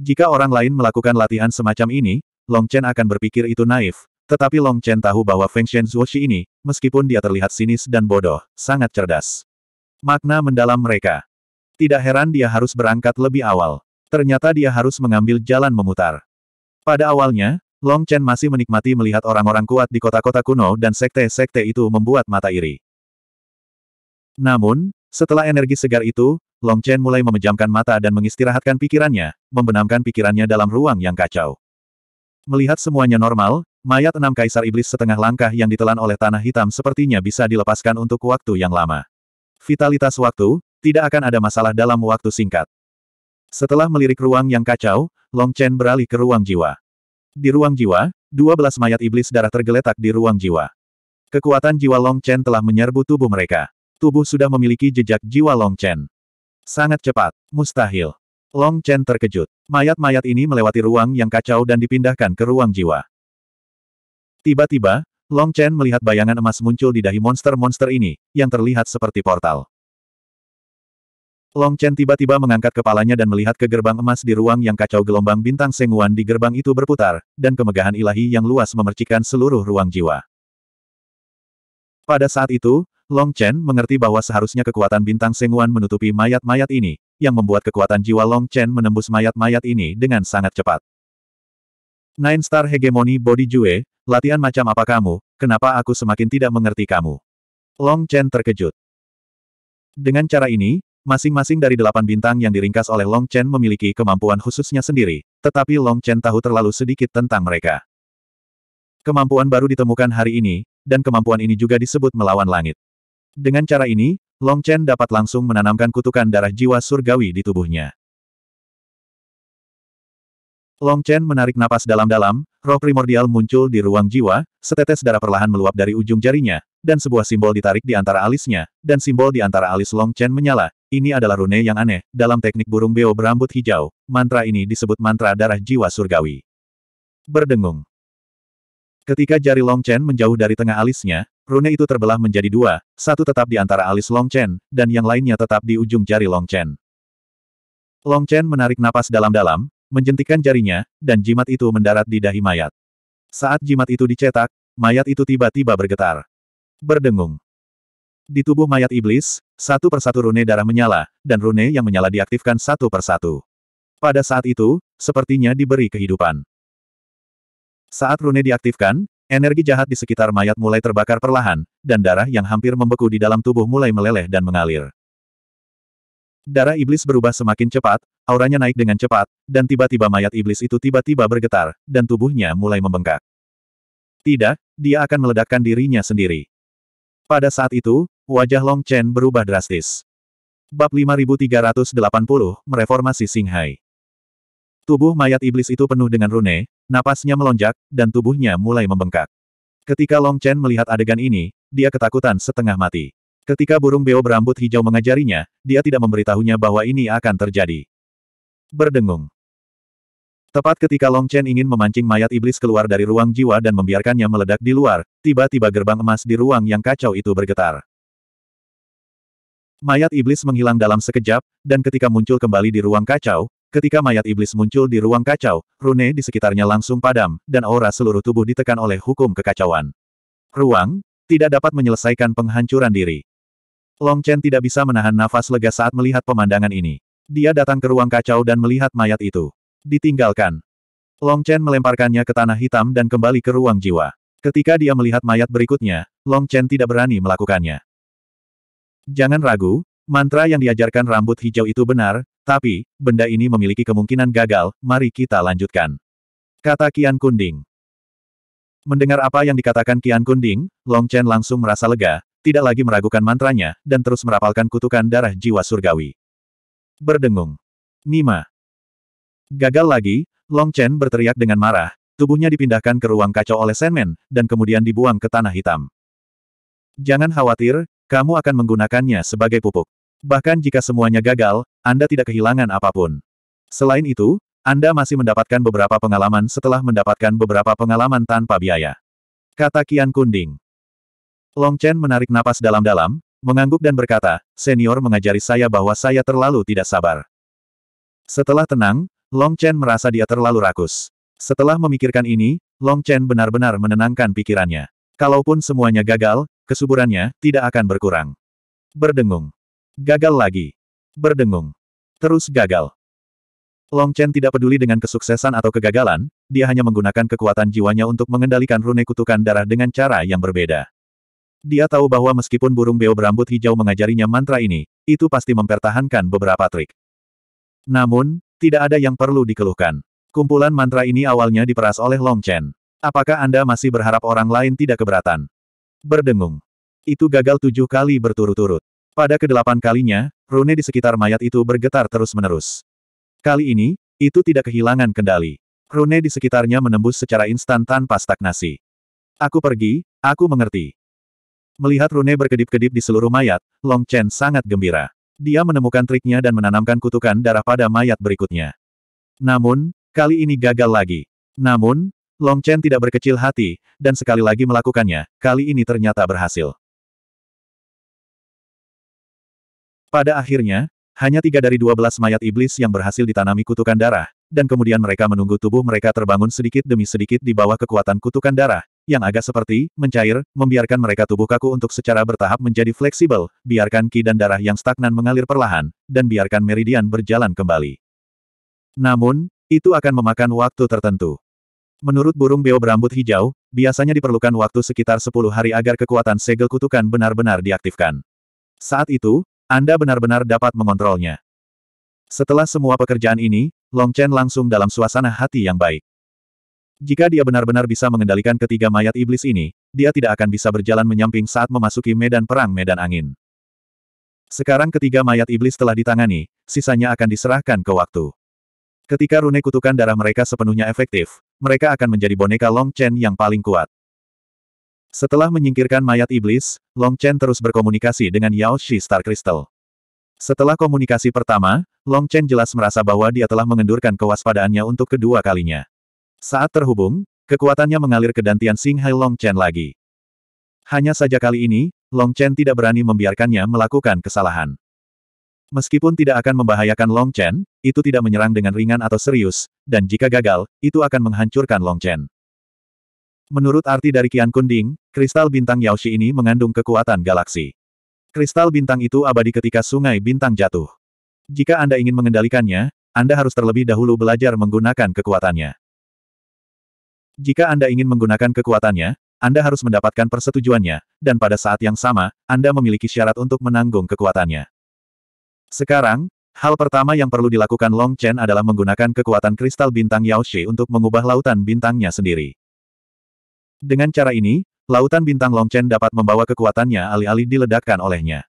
Speaker 1: Jika orang lain melakukan latihan semacam ini, Long Chen akan berpikir itu naif, tetapi Long Chen tahu bahwa Feng Shen Zuoxi ini, meskipun dia terlihat sinis dan bodoh, sangat cerdas. Makna mendalam mereka. Tidak heran dia harus berangkat lebih awal. Ternyata dia harus mengambil jalan memutar. Pada awalnya, Long Chen masih menikmati melihat orang-orang kuat di kota-kota kuno dan sekte-sekte itu membuat mata iri. Namun, setelah energi segar itu, Long Chen mulai memejamkan mata dan mengistirahatkan pikirannya, membenamkan pikirannya dalam ruang yang kacau. Melihat semuanya normal, Mayat enam kaisar iblis setengah langkah yang ditelan oleh tanah hitam sepertinya bisa dilepaskan untuk waktu yang lama. Vitalitas waktu, tidak akan ada masalah dalam waktu singkat. Setelah melirik ruang yang kacau, Long Chen beralih ke ruang jiwa. Di ruang jiwa, dua belas mayat iblis darah tergeletak di ruang jiwa. Kekuatan jiwa Long Chen telah menyerbu tubuh mereka. Tubuh sudah memiliki jejak jiwa Long Chen. Sangat cepat, mustahil. Long Chen terkejut. Mayat-mayat ini melewati ruang yang kacau dan dipindahkan ke ruang jiwa. Tiba-tiba, Long Chen melihat bayangan emas muncul di dahi monster-monster ini, yang terlihat seperti portal. Long Chen tiba-tiba mengangkat kepalanya dan melihat ke gerbang emas di ruang yang kacau gelombang bintang Senguan di gerbang itu berputar, dan kemegahan ilahi yang luas memercikan seluruh ruang jiwa. Pada saat itu, Long Chen mengerti bahwa seharusnya kekuatan bintang Senguan menutupi mayat-mayat ini, yang membuat kekuatan jiwa Long Chen menembus mayat-mayat ini dengan sangat cepat. Nine Star Hegemony Body Jue, latihan macam apa kamu, kenapa aku semakin tidak mengerti kamu? Long Chen terkejut. Dengan cara ini, masing-masing dari delapan bintang yang diringkas oleh Long Chen memiliki kemampuan khususnya sendiri, tetapi Long Chen tahu terlalu sedikit tentang mereka. Kemampuan baru ditemukan hari ini, dan kemampuan ini juga disebut melawan langit. Dengan cara ini, Long Chen dapat langsung menanamkan kutukan darah jiwa surgawi di tubuhnya. Long Chen menarik napas dalam-dalam, roh primordial muncul di ruang jiwa, setetes darah perlahan meluap dari ujung jarinya, dan sebuah simbol ditarik di antara alisnya, dan simbol di antara alis Long Chen menyala. Ini adalah rune yang aneh, dalam teknik burung beo berambut hijau, mantra ini disebut mantra darah jiwa surgawi. Berdengung. Ketika jari Long Chen menjauh dari tengah alisnya, rune itu terbelah menjadi dua, satu tetap di antara alis Long Chen, dan yang lainnya tetap di ujung jari Long Chen. Long Chen menarik napas dalam-dalam, menjentikan jarinya, dan jimat itu mendarat di dahi mayat. Saat jimat itu dicetak, mayat itu tiba-tiba bergetar. Berdengung. Di tubuh mayat iblis, satu persatu rune darah menyala, dan rune yang menyala diaktifkan satu persatu. Pada saat itu, sepertinya diberi kehidupan. Saat rune diaktifkan, energi jahat di sekitar mayat mulai terbakar perlahan, dan darah yang hampir membeku di dalam tubuh mulai meleleh dan mengalir. Darah iblis berubah semakin cepat, auranya naik dengan cepat, dan tiba-tiba mayat iblis itu tiba-tiba bergetar, dan tubuhnya mulai membengkak. Tidak, dia akan meledakkan dirinya sendiri. Pada saat itu, wajah Long Chen berubah drastis. Bab 5380, Mereformasi Singhai. Tubuh mayat iblis itu penuh dengan rune, napasnya melonjak, dan tubuhnya mulai membengkak. Ketika Long Chen melihat adegan ini, dia ketakutan setengah mati. Ketika burung beo berambut hijau mengajarinya, dia tidak memberitahunya bahwa ini akan terjadi. Berdengung. Tepat ketika Long Chen ingin memancing mayat iblis keluar dari ruang jiwa dan membiarkannya meledak di luar, tiba-tiba gerbang emas di ruang yang kacau itu bergetar. Mayat iblis menghilang dalam sekejap, dan ketika muncul kembali di ruang kacau, ketika mayat iblis muncul di ruang kacau, rune di sekitarnya langsung padam, dan aura seluruh tubuh ditekan oleh hukum kekacauan. Ruang, tidak dapat menyelesaikan penghancuran diri. Long Chen tidak bisa menahan nafas lega saat melihat pemandangan ini. Dia datang ke ruang kacau dan melihat mayat itu. Ditinggalkan. Long Chen melemparkannya ke tanah hitam dan kembali ke ruang jiwa. Ketika dia melihat mayat berikutnya, Long Chen tidak berani melakukannya. Jangan ragu, mantra yang diajarkan rambut hijau itu benar, tapi, benda ini memiliki kemungkinan gagal, mari kita lanjutkan. Kata Kian Kunding. Mendengar apa yang dikatakan Kian Kunding, Long Chen langsung merasa lega, tidak lagi meragukan mantranya, dan terus merapalkan kutukan darah jiwa surgawi. Berdengung. Nima. Gagal lagi, Long Chen berteriak dengan marah, tubuhnya dipindahkan ke ruang kacau oleh Senmen dan kemudian dibuang ke tanah hitam. Jangan khawatir, kamu akan menggunakannya sebagai pupuk. Bahkan jika semuanya gagal, Anda tidak kehilangan apapun. Selain itu, Anda masih mendapatkan beberapa pengalaman setelah mendapatkan beberapa pengalaman tanpa biaya. Kata Kian Kunding. Long Chen menarik napas dalam-dalam, mengangguk dan berkata, senior mengajari saya bahwa saya terlalu tidak sabar. Setelah tenang, Long Chen merasa dia terlalu rakus. Setelah memikirkan ini, Long Chen benar-benar menenangkan pikirannya. Kalaupun semuanya gagal, kesuburannya tidak akan berkurang. Berdengung. Gagal lagi. Berdengung. Terus gagal. Long Chen tidak peduli dengan kesuksesan atau kegagalan, dia hanya menggunakan kekuatan jiwanya untuk mengendalikan rune kutukan darah dengan cara yang berbeda. Dia tahu bahwa meskipun burung beo berambut hijau mengajarinya mantra ini, itu pasti mempertahankan beberapa trik. Namun, tidak ada yang perlu dikeluhkan. Kumpulan mantra ini awalnya diperas oleh Long Chen. Apakah Anda masih berharap orang lain tidak keberatan? Berdengung. Itu gagal tujuh kali berturut-turut. Pada kedelapan kalinya, rune di sekitar mayat itu bergetar terus-menerus. Kali ini, itu tidak kehilangan kendali. Rune di sekitarnya menembus secara instan tanpa stagnasi. Aku pergi, aku mengerti. Melihat rune berkedip-kedip di seluruh mayat, Long Chen sangat gembira. Dia menemukan triknya dan menanamkan kutukan darah pada mayat berikutnya. Namun, kali ini gagal lagi. Namun, Long Chen tidak berkecil hati, dan sekali lagi melakukannya, kali ini ternyata berhasil. Pada akhirnya, hanya tiga dari dua belas mayat iblis yang berhasil ditanami kutukan darah, dan kemudian mereka menunggu tubuh mereka terbangun sedikit demi sedikit di bawah kekuatan kutukan darah, yang agak seperti, mencair, membiarkan mereka tubuh kaku untuk secara bertahap menjadi fleksibel, biarkan ki dan darah yang stagnan mengalir perlahan, dan biarkan meridian berjalan kembali. Namun, itu akan memakan waktu tertentu. Menurut burung beo berambut hijau, biasanya diperlukan waktu sekitar 10 hari agar kekuatan segel kutukan benar-benar diaktifkan. Saat itu, Anda benar-benar dapat mengontrolnya. Setelah semua pekerjaan ini, Long Chen langsung dalam suasana hati yang baik. Jika dia benar-benar bisa mengendalikan ketiga mayat iblis ini, dia tidak akan bisa berjalan menyamping saat memasuki medan perang medan angin. Sekarang ketiga mayat iblis telah ditangani, sisanya akan diserahkan ke waktu. Ketika rune kutukan darah mereka sepenuhnya efektif, mereka akan menjadi boneka Long Chen yang paling kuat. Setelah menyingkirkan mayat iblis, Long Chen terus berkomunikasi dengan Yao Shi Star Crystal. Setelah komunikasi pertama, Long Chen jelas merasa bahwa dia telah mengendurkan kewaspadaannya untuk kedua kalinya. Saat terhubung, kekuatannya mengalir ke dantian Singhai Long Chen lagi. Hanya saja kali ini, Long Chen tidak berani membiarkannya melakukan kesalahan. Meskipun tidak akan membahayakan Long Chen, itu tidak menyerang dengan ringan atau serius, dan jika gagal, itu akan menghancurkan Long Chen. Menurut arti dari Qian Kunding, kristal bintang Yao Shi ini mengandung kekuatan galaksi. Kristal bintang itu abadi ketika sungai bintang jatuh. Jika Anda ingin mengendalikannya, Anda harus terlebih dahulu belajar menggunakan kekuatannya. Jika Anda ingin menggunakan kekuatannya, Anda harus mendapatkan persetujuannya, dan pada saat yang sama, Anda memiliki syarat untuk menanggung kekuatannya. Sekarang, hal pertama yang perlu dilakukan Long Chen adalah menggunakan kekuatan kristal bintang Yao Shi untuk mengubah lautan bintangnya sendiri. Dengan cara ini, lautan bintang Long Chen dapat membawa kekuatannya alih-alih diledakkan olehnya.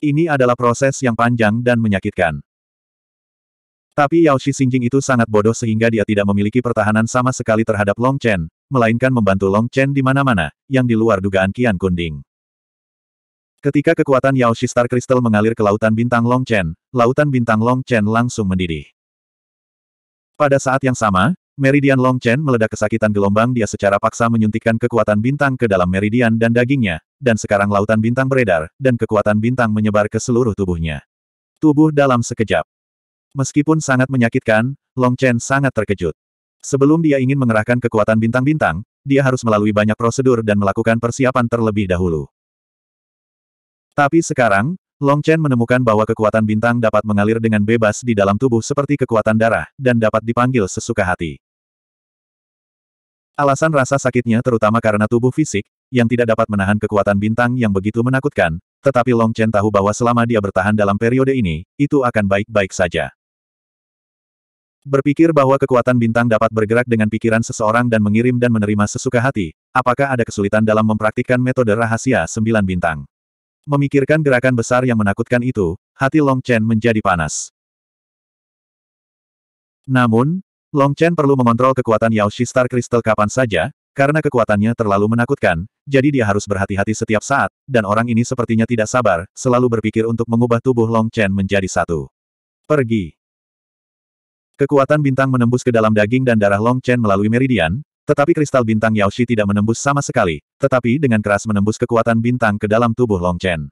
Speaker 1: Ini adalah proses yang panjang dan menyakitkan. Tapi Yao Shi Xingjing itu sangat bodoh sehingga dia tidak memiliki pertahanan sama sekali terhadap Long Chen, melainkan membantu Long Chen di mana-mana, yang di luar dugaan Kian Kunding. Ketika kekuatan Yao Shi Star Crystal mengalir ke Lautan Bintang Long Chen, Lautan Bintang Long Chen langsung mendidih. Pada saat yang sama, Meridian Long Chen meledak kesakitan gelombang dia secara paksa menyuntikkan kekuatan bintang ke dalam meridian dan dagingnya, dan sekarang Lautan Bintang beredar, dan kekuatan bintang menyebar ke seluruh tubuhnya. Tubuh dalam sekejap. Meskipun sangat menyakitkan, Long Chen sangat terkejut. Sebelum dia ingin mengerahkan kekuatan bintang-bintang, dia harus melalui banyak prosedur dan melakukan persiapan terlebih dahulu. Tapi sekarang, Long Chen menemukan bahwa kekuatan bintang dapat mengalir dengan bebas di dalam tubuh seperti kekuatan darah, dan dapat dipanggil sesuka hati. Alasan rasa sakitnya terutama karena tubuh fisik, yang tidak dapat menahan kekuatan bintang yang begitu menakutkan, tetapi Long Chen tahu bahwa selama dia bertahan dalam periode ini, itu akan baik-baik saja. Berpikir bahwa kekuatan bintang dapat bergerak dengan pikiran seseorang dan mengirim dan menerima sesuka hati, apakah ada kesulitan dalam mempraktikkan metode rahasia sembilan bintang? Memikirkan gerakan besar yang menakutkan itu, hati Long Chen menjadi panas. Namun, Long Chen perlu mengontrol kekuatan Yao Shi Star Crystal kapan saja, karena kekuatannya terlalu menakutkan, jadi dia harus berhati-hati setiap saat, dan orang ini sepertinya tidak sabar, selalu berpikir untuk mengubah tubuh Long Chen menjadi satu. Pergi. Kekuatan bintang menembus ke dalam daging dan darah Long Chen melalui meridian, tetapi kristal bintang Yao Yaoshi tidak menembus sama sekali, tetapi dengan keras menembus kekuatan bintang ke dalam tubuh Long Chen.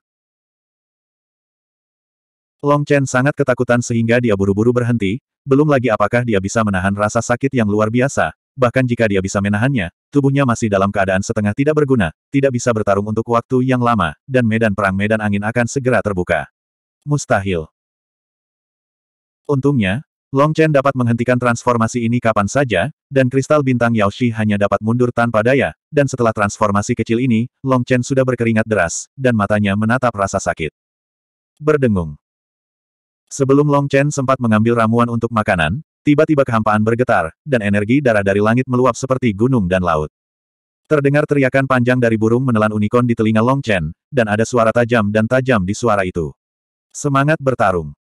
Speaker 1: Long Chen sangat ketakutan sehingga dia buru-buru berhenti, belum lagi apakah dia bisa menahan rasa sakit yang luar biasa, bahkan jika dia bisa menahannya, tubuhnya masih dalam keadaan setengah tidak berguna, tidak bisa bertarung untuk waktu yang lama, dan medan perang medan angin akan segera terbuka. Mustahil. Untungnya, Long Chen dapat menghentikan transformasi ini kapan saja, dan kristal bintang Yao Shi hanya dapat mundur tanpa daya, dan setelah transformasi kecil ini, Long Chen sudah berkeringat deras, dan matanya menatap rasa sakit. Berdengung. Sebelum Long Chen sempat mengambil ramuan untuk makanan, tiba-tiba kehampaan bergetar, dan energi darah dari langit meluap seperti gunung dan laut. Terdengar teriakan panjang dari burung menelan unicorn di telinga Long Chen, dan ada suara tajam dan tajam di suara itu. Semangat bertarung.